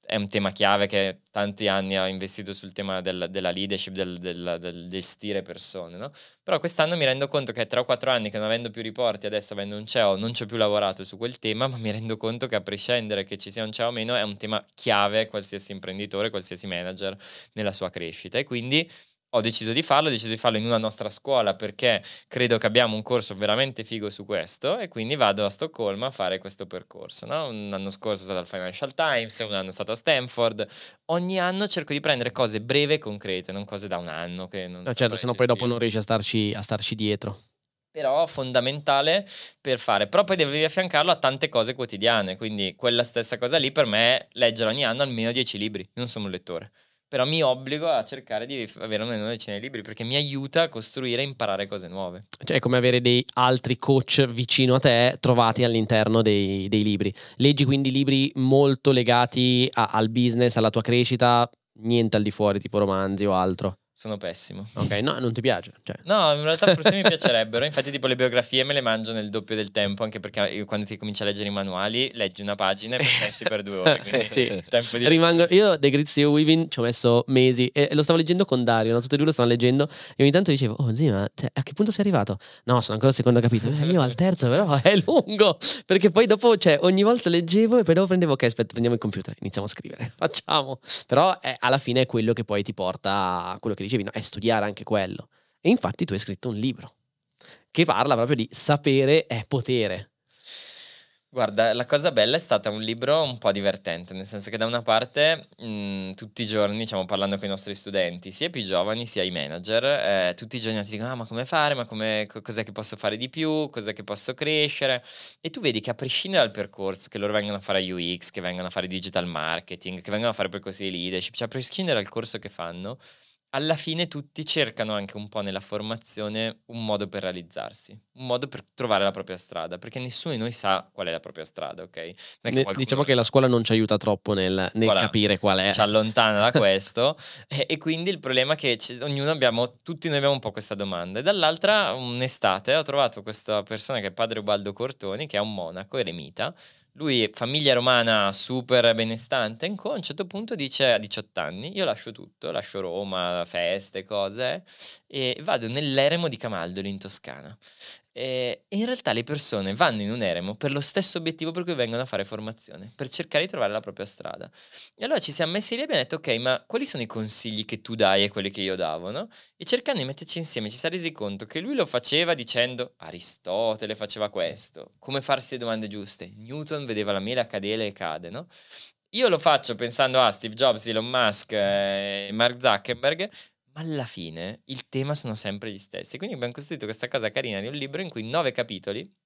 è un tema chiave che tanti anni ho investito sul tema del, della leadership, del, del, del, gestire persone, no? Però quest'anno mi rendo conto che tra quattro anni che non avendo più riporti, adesso avendo un CEO, non ci ho più lavorato su quel tema, ma mi rendo conto che a prescindere che ci sia un CEO o meno, è un tema chiave qualsiasi imprenditore, qualsiasi manager nella sua crescita. E quindi ho deciso di farlo, ho deciso di farlo in una nostra scuola perché credo che abbiamo un corso veramente figo su questo e quindi vado a Stoccolma a fare questo percorso. No? Un anno scorso sono stato al Financial Times, un anno stato a Stanford. Ogni anno cerco di prendere cose breve e concrete, non cose da un anno. Che non no, certo, sennò poi dopo non riesci a starci, a starci dietro però fondamentale per fare. Però poi devi affiancarlo a tante cose quotidiane, quindi quella stessa cosa lì per me leggere ogni anno almeno 10 libri, non sono un lettore però mi obbligo a cercare di avere una decina di libri perché mi aiuta a costruire e imparare cose nuove. Cioè è come avere dei altri coach vicino a te trovati all'interno dei, dei libri. Leggi quindi libri molto legati a, al business, alla tua crescita, niente al di fuori tipo romanzi o altro. Sono pessimo. Ok, no, non ti piace. Cioè. No, in realtà forse mi piacerebbero. Infatti, tipo le biografie me le mangio nel doppio del tempo, anche perché quando ti cominci a leggere i manuali, leggi una pagina e pensi per due ore. sì. Tempo di... Rimango, io The Great Sea Weaving ci ho messo mesi e lo stavo leggendo con Dario, no? tutti e due lo stavano leggendo. E ogni tanto dicevo, oh zio, ma cioè, a che punto sei arrivato? No, sono ancora al secondo capitolo. Eh, io al terzo, però è lungo. Perché poi dopo, cioè, ogni volta leggevo e poi dopo prendevo, ok, aspetta, prendiamo il computer, iniziamo a scrivere. Facciamo. Però eh, alla fine è quello che poi ti porta a quello che dicevi, no, è studiare anche quello. E infatti tu hai scritto un libro che parla proprio di sapere è potere. Guarda, la cosa bella è stata un libro un po' divertente, nel senso che da una parte mh, tutti i giorni, diciamo parlando con i nostri studenti, sia i più giovani sia i manager, eh, tutti i giorni ti dicono ah, ma come fare, ma come, co- cos'è che posso fare di più, cos'è che posso crescere e tu vedi che a prescindere dal percorso, che loro vengono a fare UX, che vengono a fare digital marketing, che vengono a fare percorsi di leadership, cioè a prescindere dal corso che fanno, alla fine tutti cercano anche un po' nella formazione un modo per realizzarsi, un modo per trovare la propria strada, perché nessuno di noi sa qual è la propria strada, ok? Ne, diciamo che la scuola non ci aiuta troppo nel, nel capire qual è. Ci allontana da questo e, e, quindi il problema è che ognuno abbiamo, tutti noi abbiamo un po' questa domanda. E dall'altra un'estate ho trovato questa persona che è padre Ubaldo Cortoni, che è un monaco eremita, lui, famiglia romana super benestante, in a un certo punto dice a 18 anni, io lascio tutto, lascio Roma, feste, cose, e vado nell'eremo di Camaldoli in Toscana. Ehm, e in realtà le persone vanno in un eremo per lo stesso obiettivo per cui vengono a fare formazione, per cercare di trovare la propria strada. E allora ci siamo messi lì e abbiamo detto, ok, ma quali sono i consigli che tu dai e quelli che io davo, no? E cercando di metterci insieme ci si è resi conto che lui lo faceva dicendo Aristotele faceva questo, come farsi le domande giuste, Newton vedeva la mela cadere e cade, no? Io lo faccio pensando a Steve Jobs, Elon Musk e eh, Mark Zuckerberg, alla fine il tema sono sempre gli stessi. Quindi abbiamo costruito questa cosa carina di un libro in cui nove capitoli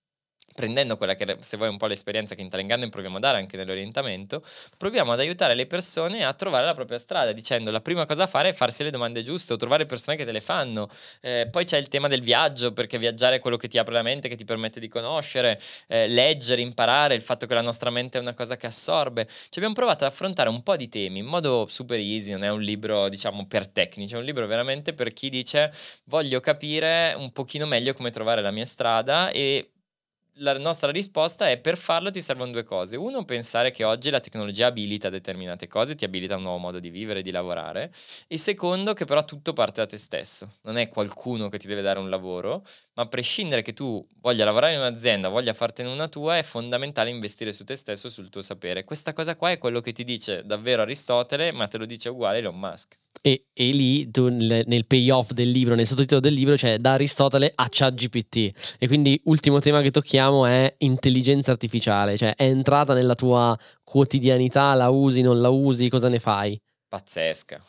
prendendo quella che se vuoi un po' l'esperienza che in Talent Garden proviamo a dare anche nell'orientamento, proviamo ad aiutare le persone a trovare la propria strada, dicendo la prima cosa a fare è farsi le domande giuste o trovare persone che te le fanno. Eh, poi c'è il tema del viaggio, perché viaggiare è quello che ti apre la mente, che ti permette di conoscere, eh, leggere, imparare, il fatto che la nostra mente è una cosa che assorbe. Ci abbiamo provato ad affrontare un po' di temi in modo super easy, non è un libro diciamo per tecnici, è un libro veramente per chi dice voglio capire un pochino meglio come trovare la mia strada e la nostra risposta è per farlo ti servono due cose. Uno, pensare che oggi la tecnologia abilita determinate cose, ti abilita un nuovo modo di vivere, di lavorare. E secondo, che però tutto parte da te stesso. Non è qualcuno che ti deve dare un lavoro, ma a prescindere che tu voglia lavorare in un'azienda, voglia fartene una tua, è fondamentale investire su te stesso, sul tuo sapere. Questa cosa qua è quello che ti dice davvero Aristotele, ma te lo dice uguale Elon Musk. E, e lì tu, nel payoff del libro, nel sottotitolo del libro, c'è cioè, da Aristotele a ChatGPT. E quindi ultimo tema che tocchiamo diciamo, è intelligenza artificiale, cioè è entrata nella tua quotidianità, la usi, non la usi, cosa ne fai? Pazzesca.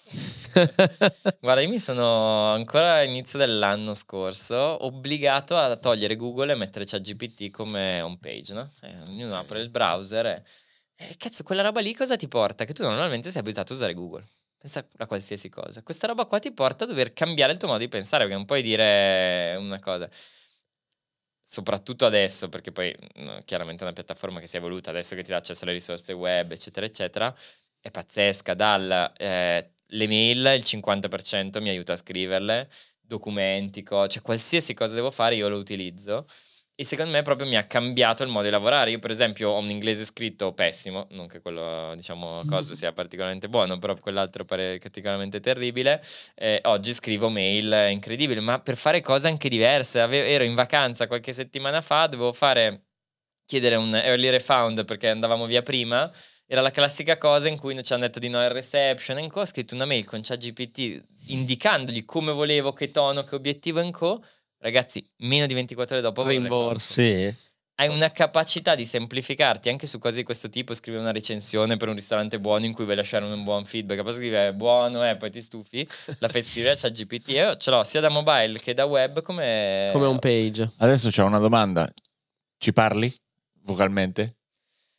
Guarda, io mi sono ancora all'inizio dell'anno scorso obbligato a togliere Google e mettere ChatGPT come home page, no? Eh, ognuno apre il browser e... Eh, cazzo, quella roba lì cosa ti porta? Che tu normalmente sei abituato a usare Google. Pensa a qualsiasi cosa. Questa roba qua ti porta a dover cambiare il tuo modo di pensare, perché non puoi dire una cosa soprattutto adesso, perché poi mm, chiaramente è una piattaforma che si è evoluta adesso che ti dà accesso alle risorse web, eccetera, eccetera, è pazzesca. Dal eh, il 50% mi aiuta a scriverle, documenti, co- cioè qualsiasi cosa devo fare io lo utilizzo e secondo me proprio mi ha cambiato il modo di lavorare. Io per esempio ho un inglese scritto pessimo, non che quello diciamo mm. cosa sia particolarmente buono, però quell'altro pare particolarmente terribile. Eh, oggi scrivo mail incredibile, ma per fare cose anche diverse. Avevo, ero in vacanza qualche settimana fa, dovevo fare chiedere un early refund perché andavamo via prima era la classica cosa in cui ci hanno detto di no al reception e co. Ho scritto una mail con ChatGPT indicandogli come volevo, che tono, che obiettivo e co. Ragazzi, meno di 24 ore dopo rimborso. Sì. Hai una capacità di semplificarti anche su cose di questo tipo. scrivere una recensione per un ristorante buono in cui vuoi lasciare un buon feedback. Poi scrivere è buono, eh, poi ti stufi. La fai scrivere c'è GPT. Io ce l'ho sia da mobile che da web come. Come un page. Adesso c'è una domanda. Ci parli vocalmente?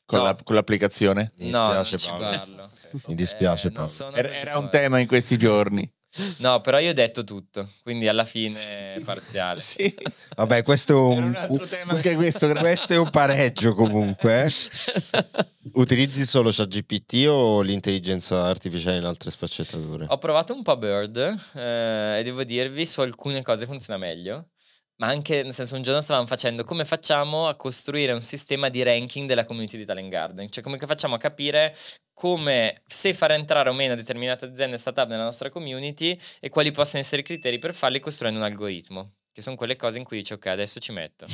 Con, no. la, con, l'applicazione? Mi dispiace, no, Paolo. Mi dispiace, eh, Paolo. Era, era un tema in questi giorni. No, però io ho detto tutto, quindi alla fine parziale. sì. Vabbè, questo è un, un questo, questo, questo è un pareggio comunque. Eh. Utilizzi solo ChatGPT o l'intelligenza artificiale in altre sfaccettature? Ho provato un po' Bird eh, e devo dirvi su alcune cose funziona meglio ma anche nel senso un giorno stavamo facendo come facciamo a costruire un sistema di ranking della community di Talent Garden, cioè come facciamo a capire come se far entrare o meno determinate aziende startup nella nostra community e quali possono essere i criteri per farli costruendo un algoritmo che sono quelle cose in cui dice ok adesso ci metto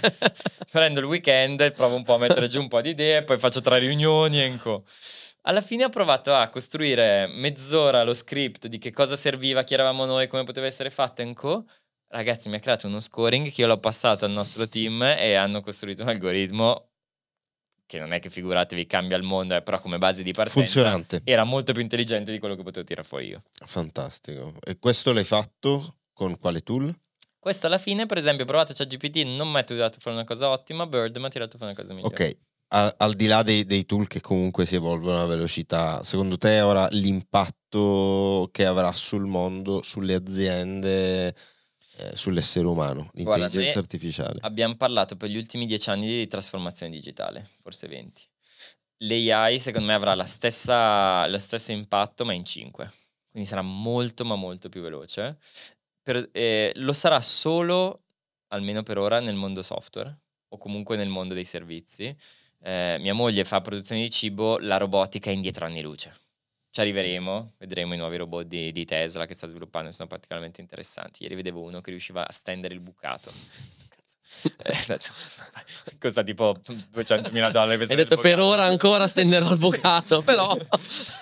prendo il weekend e provo un po' a mettere giù un po' di idee poi faccio tre riunioni e co alla fine ho provato a costruire mezz'ora lo script di che cosa serviva chi eravamo noi come poteva essere fatto e co ragazzi mi ha creato uno scoring che io l'ho passato al nostro team e hanno costruito un algoritmo che non è che figuratevi cambia il mondo, eh, però come base di partenza Funzionante. era molto più intelligente di quello che potevo tirare fuori io. Fantastico. E questo l'hai fatto con quale tool? Questo alla fine, per esempio, ho provato ChatGPT, non mi ha tirato fuori una cosa ottima, Bird mi ha tirato fuori una cosa migliore. Ok, al, al di là dei, dei, tool che comunque si evolvono a velocità, secondo te ora l'impatto che avrà sul mondo, sulle aziende, eh, sull'essere umano, l'intelligenza artificiale. Abbiamo parlato per gli ultimi dieci anni di trasformazione digitale, forse venti. L'AI secondo me avrà stessa, lo stesso impatto ma in cinque, quindi sarà molto ma molto più veloce. Per, eh, lo sarà solo, almeno per ora, nel mondo software o comunque nel mondo dei servizi. Eh, mia moglie fa produzione di cibo, la robotica è indietro anni luce ci arriveremo, vedremo i nuovi robot di, di Tesla che sta sviluppando, sono particolarmente interessanti. Ieri vedevo uno che riusciva a stendere il bucato. eh, costa tipo 200.000 dollari per, detto, per ora ancora stenderò il bucato però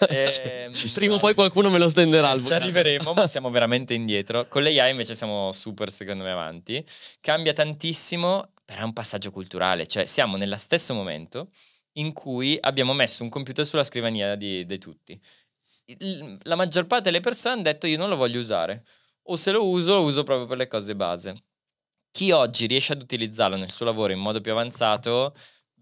eh, prima o poi qualcuno me lo stenderà il bucato ci arriveremo ma siamo veramente indietro con l'AI invece siamo super secondo me avanti cambia tantissimo però è un passaggio culturale cioè siamo nello stesso momento in cui abbiamo messo un computer sulla scrivania di, di tutti la maggior parte delle persone hanno detto io non lo voglio usare o se lo uso lo uso proprio per le cose base. Chi oggi riesce ad utilizzarlo nel suo lavoro in modo più avanzato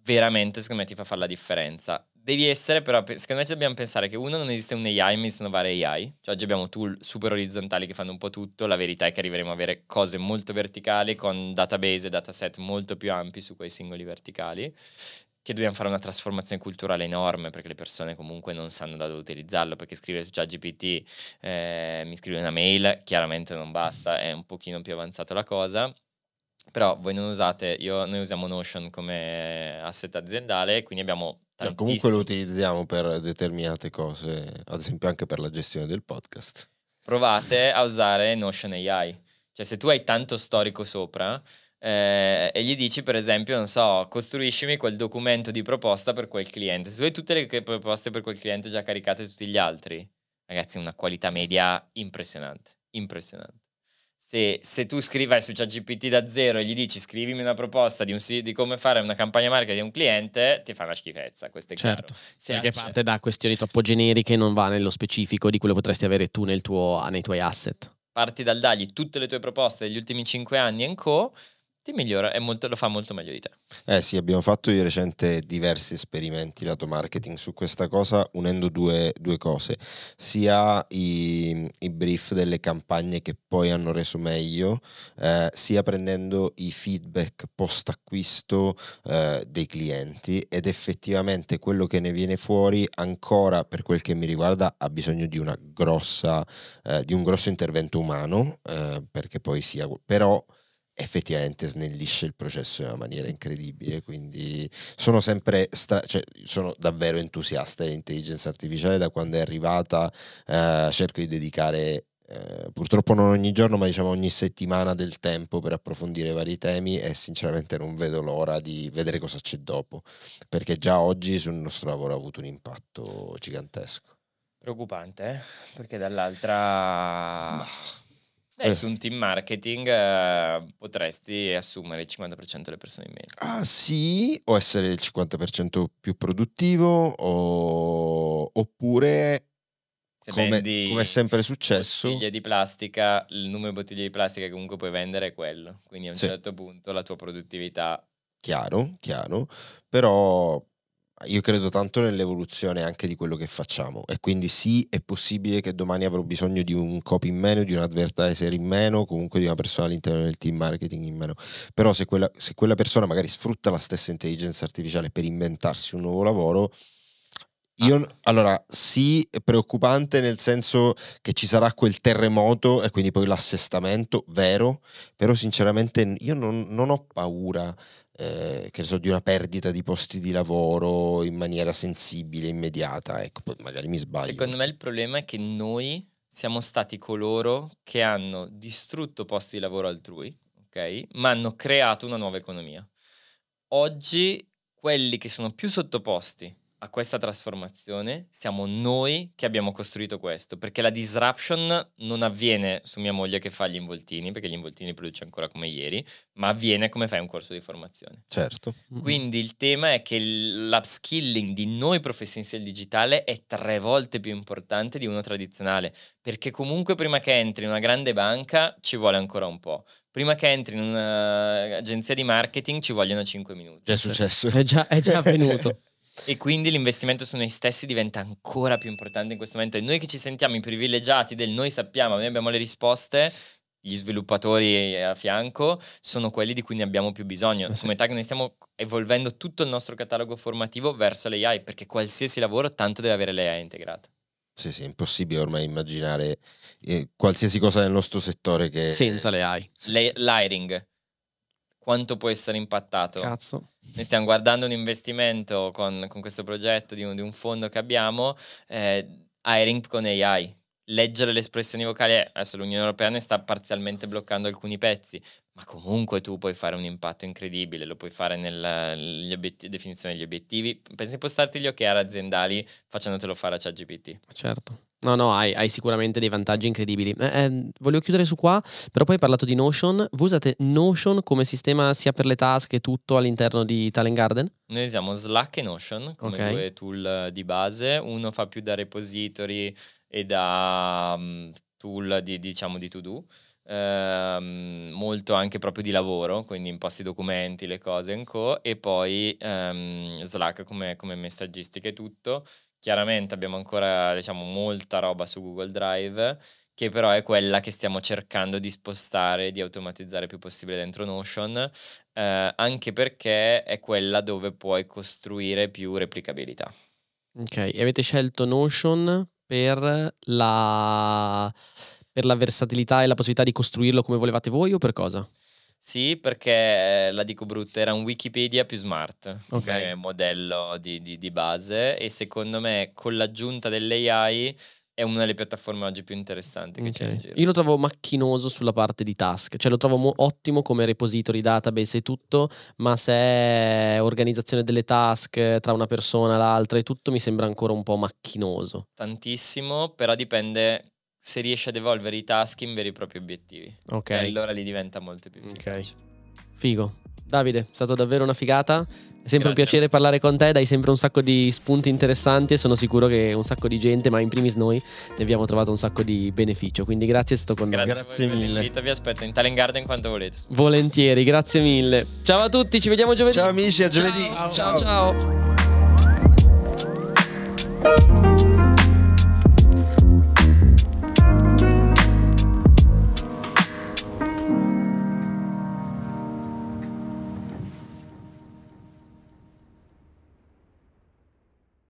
veramente secondo me ti fa fare la differenza. Devi essere però, secondo me dobbiamo pensare che uno non esiste un AI, ma esistono vari AI, cioè oggi abbiamo tool super orizzontali che fanno un po' tutto, la verità è che arriveremo a avere cose molto verticali con database e dataset molto più ampi su quei singoli verticali che dobbiamo fare una trasformazione culturale enorme perché le persone comunque non sanno da dove utilizzarlo perché scrivere su ChatGPT eh, mi scrive una mail chiaramente non basta è un pochino più avanzata la cosa però voi non usate io, noi usiamo Notion come asset aziendale quindi abbiamo tantissimi... comunque lo utilizziamo per determinate cose ad esempio anche per la gestione del podcast provate a usare Notion AI cioè se tu hai tanto storico sopra eh, e gli dici per esempio, non so, costruiscimi quel documento di proposta per quel cliente. Se tu hai tutte le proposte per quel cliente già caricate tutti gli altri, ragazzi, una qualità media impressionante, impressionante. Se, se tu scrivi su ChatGPT da zero e gli dici scrivimi una proposta di, un, di, come fare una campagna marca di un cliente, ti fa una schifezza, questo è certo, Se perché accetto. parte da questioni troppo generiche non va nello specifico di quello che potresti avere tu tuo, nei tuoi asset. Parti dal dargli tutte le tue proposte degli ultimi 5 anni e co ti migliora e lo fa molto meglio di te. Eh sì, abbiamo fatto di recente diversi esperimenti lato marketing su questa cosa, unendo due, due cose, sia i, i, brief delle campagne che poi hanno reso meglio, eh, sia prendendo i feedback post acquisto eh, dei clienti ed effettivamente quello che ne viene fuori ancora per quel che mi riguarda ha bisogno di, grossa, eh, di un grosso intervento umano, eh, perché poi sia... però effettivamente snellisce il processo in una maniera incredibile, quindi sono sempre, stra- cioè, sono davvero entusiasta dell'intelligenza artificiale da quando è arrivata, eh, cerco di dedicare eh, purtroppo non ogni giorno, ma diciamo ogni settimana del tempo per approfondire vari temi e sinceramente non vedo l'ora di vedere cosa c'è dopo, perché già oggi sul nostro lavoro ha avuto un impatto gigantesco. Preoccupante, eh? perché dall'altra... Bah eh. Beh, su un team marketing eh, potresti assumere il 50% delle persone in meno. Ah sì, o essere il 50% più produttivo, o... oppure come, come, è sempre successo. Bottiglie di plastica, il numero di bottiglie di plastica che comunque puoi vendere è quello. Quindi a un sì. certo punto la tua produttività... Chiaro, chiaro, però io credo tanto nell'evoluzione anche di quello che facciamo e quindi sì è possibile che domani avrò bisogno di un copy in meno, di un advertiser in meno, comunque di una persona all'interno del team marketing in meno, però se quella, se quella persona magari sfrutta la stessa intelligenza artificiale per inventarsi un nuovo lavoro, io, allora, sì, è preoccupante nel senso che ci sarà quel terremoto e quindi poi l'assestamento, vero, però sinceramente io non, non ho paura eh, che so, di una perdita di posti di lavoro in maniera sensibile, immediata. Ecco, poi magari mi sbaglio. Secondo me il problema è che noi siamo stati coloro che hanno distrutto posti di lavoro altrui, okay? ma hanno creato una nuova economia. Oggi quelli che sono più sottoposti a questa trasformazione siamo noi che abbiamo costruito questo, perché la disruption non avviene su mia moglie che fa gli involtini, perché gli involtini li produce ancora come ieri, ma avviene come fai un corso di formazione. Certo. Mm-hmm. Quindi il tema è che l'upskilling di noi professionisti del digitale è tre volte più importante di uno tradizionale, perché comunque prima che entri in una grande banca ci vuole ancora un po' prima che entri in un'agenzia eh, di marketing ci vogliono 5 minuti. Già è successo. È già, è già avvenuto. E quindi l'investimento su noi stessi diventa ancora più importante in questo momento. E noi che ci sentiamo i privilegiati del noi sappiamo, noi abbiamo le risposte, gli sviluppatori a fianco sono quelli di cui ne abbiamo più bisogno. Eh su Metag noi stiamo evolvendo tutto il nostro catalogo formativo verso l'AI perché qualsiasi lavoro tanto deve avere l'AI integrata. Sì, sì, è impossibile ormai immaginare eh, qualsiasi cosa nel nostro settore che... Senza l'AI. Le- L'hiring quanto può essere impattato. Cazzo. Noi stiamo guardando un investimento con, con questo progetto di un, di un, fondo che abbiamo, eh, Airing con AI leggere le espressioni vocali, adesso l'Unione Europea ne sta parzialmente bloccando alcuni pezzi, ma comunque tu puoi fare un impatto incredibile, lo puoi fare nella obiett- definizione degli obiettivi, pensi di postarti gli OKR aziendali facendotelo fare a ChatGPT. Certo. No, no, hai, hai, sicuramente dei vantaggi incredibili. Eh, eh, volevo chiudere su qua, però poi hai parlato di Notion. Voi usate Notion come sistema sia per le task che tutto all'interno di Talent Garden? Noi usiamo Slack e Notion come okay. due tool di base. Uno fa più da repository, e da um, tool di, diciamo di to do. Ehm, molto anche proprio di lavoro, quindi impasti documenti, le cose in co e poi ehm, Slack come, come messaggistica e tutto. Chiaramente abbiamo ancora diciamo molta roba su Google Drive che però è quella che stiamo cercando di spostare, di automatizzare il più possibile dentro Notion, eh, anche perché è quella dove puoi costruire più replicabilità. Ok, avete scelto Notion per la, per la versatilità e la possibilità di costruirlo come volevate voi o per cosa? Sì, perché eh, la dico brutta, era un Wikipedia più smart okay. come modello di, di, di base e secondo me con l'aggiunta dell'AI è una delle piattaforme oggi più interessanti che okay. c'è in giro. Io lo trovo macchinoso sulla parte di task, cioè lo trovo mo- ottimo come repository, database e tutto, ma se è organizzazione delle task tra una persona e l'altra e tutto mi sembra ancora un po' macchinoso. Tantissimo, però dipende se riesci ad evolvere i task in veri e propri obiettivi. Ok. E allora li diventa molto più efficace. Ok. Figo. Davide, è stata davvero una figata. È sempre Grazie. un piacere parlare con te, dai sempre un sacco di spunti interessanti e sono sicuro che un sacco di gente, ma in primis noi, ne abbiamo trovato un sacco di beneficio. Quindi grazie, è stato con grazie noi. Grazie mille. vi aspetto in Talent Garden quanto volete. Volentieri, grazie mille. Ciao a tutti, ci vediamo giovedì. Ciao amici, a giovedì. ciao. ciao. ciao. ciao.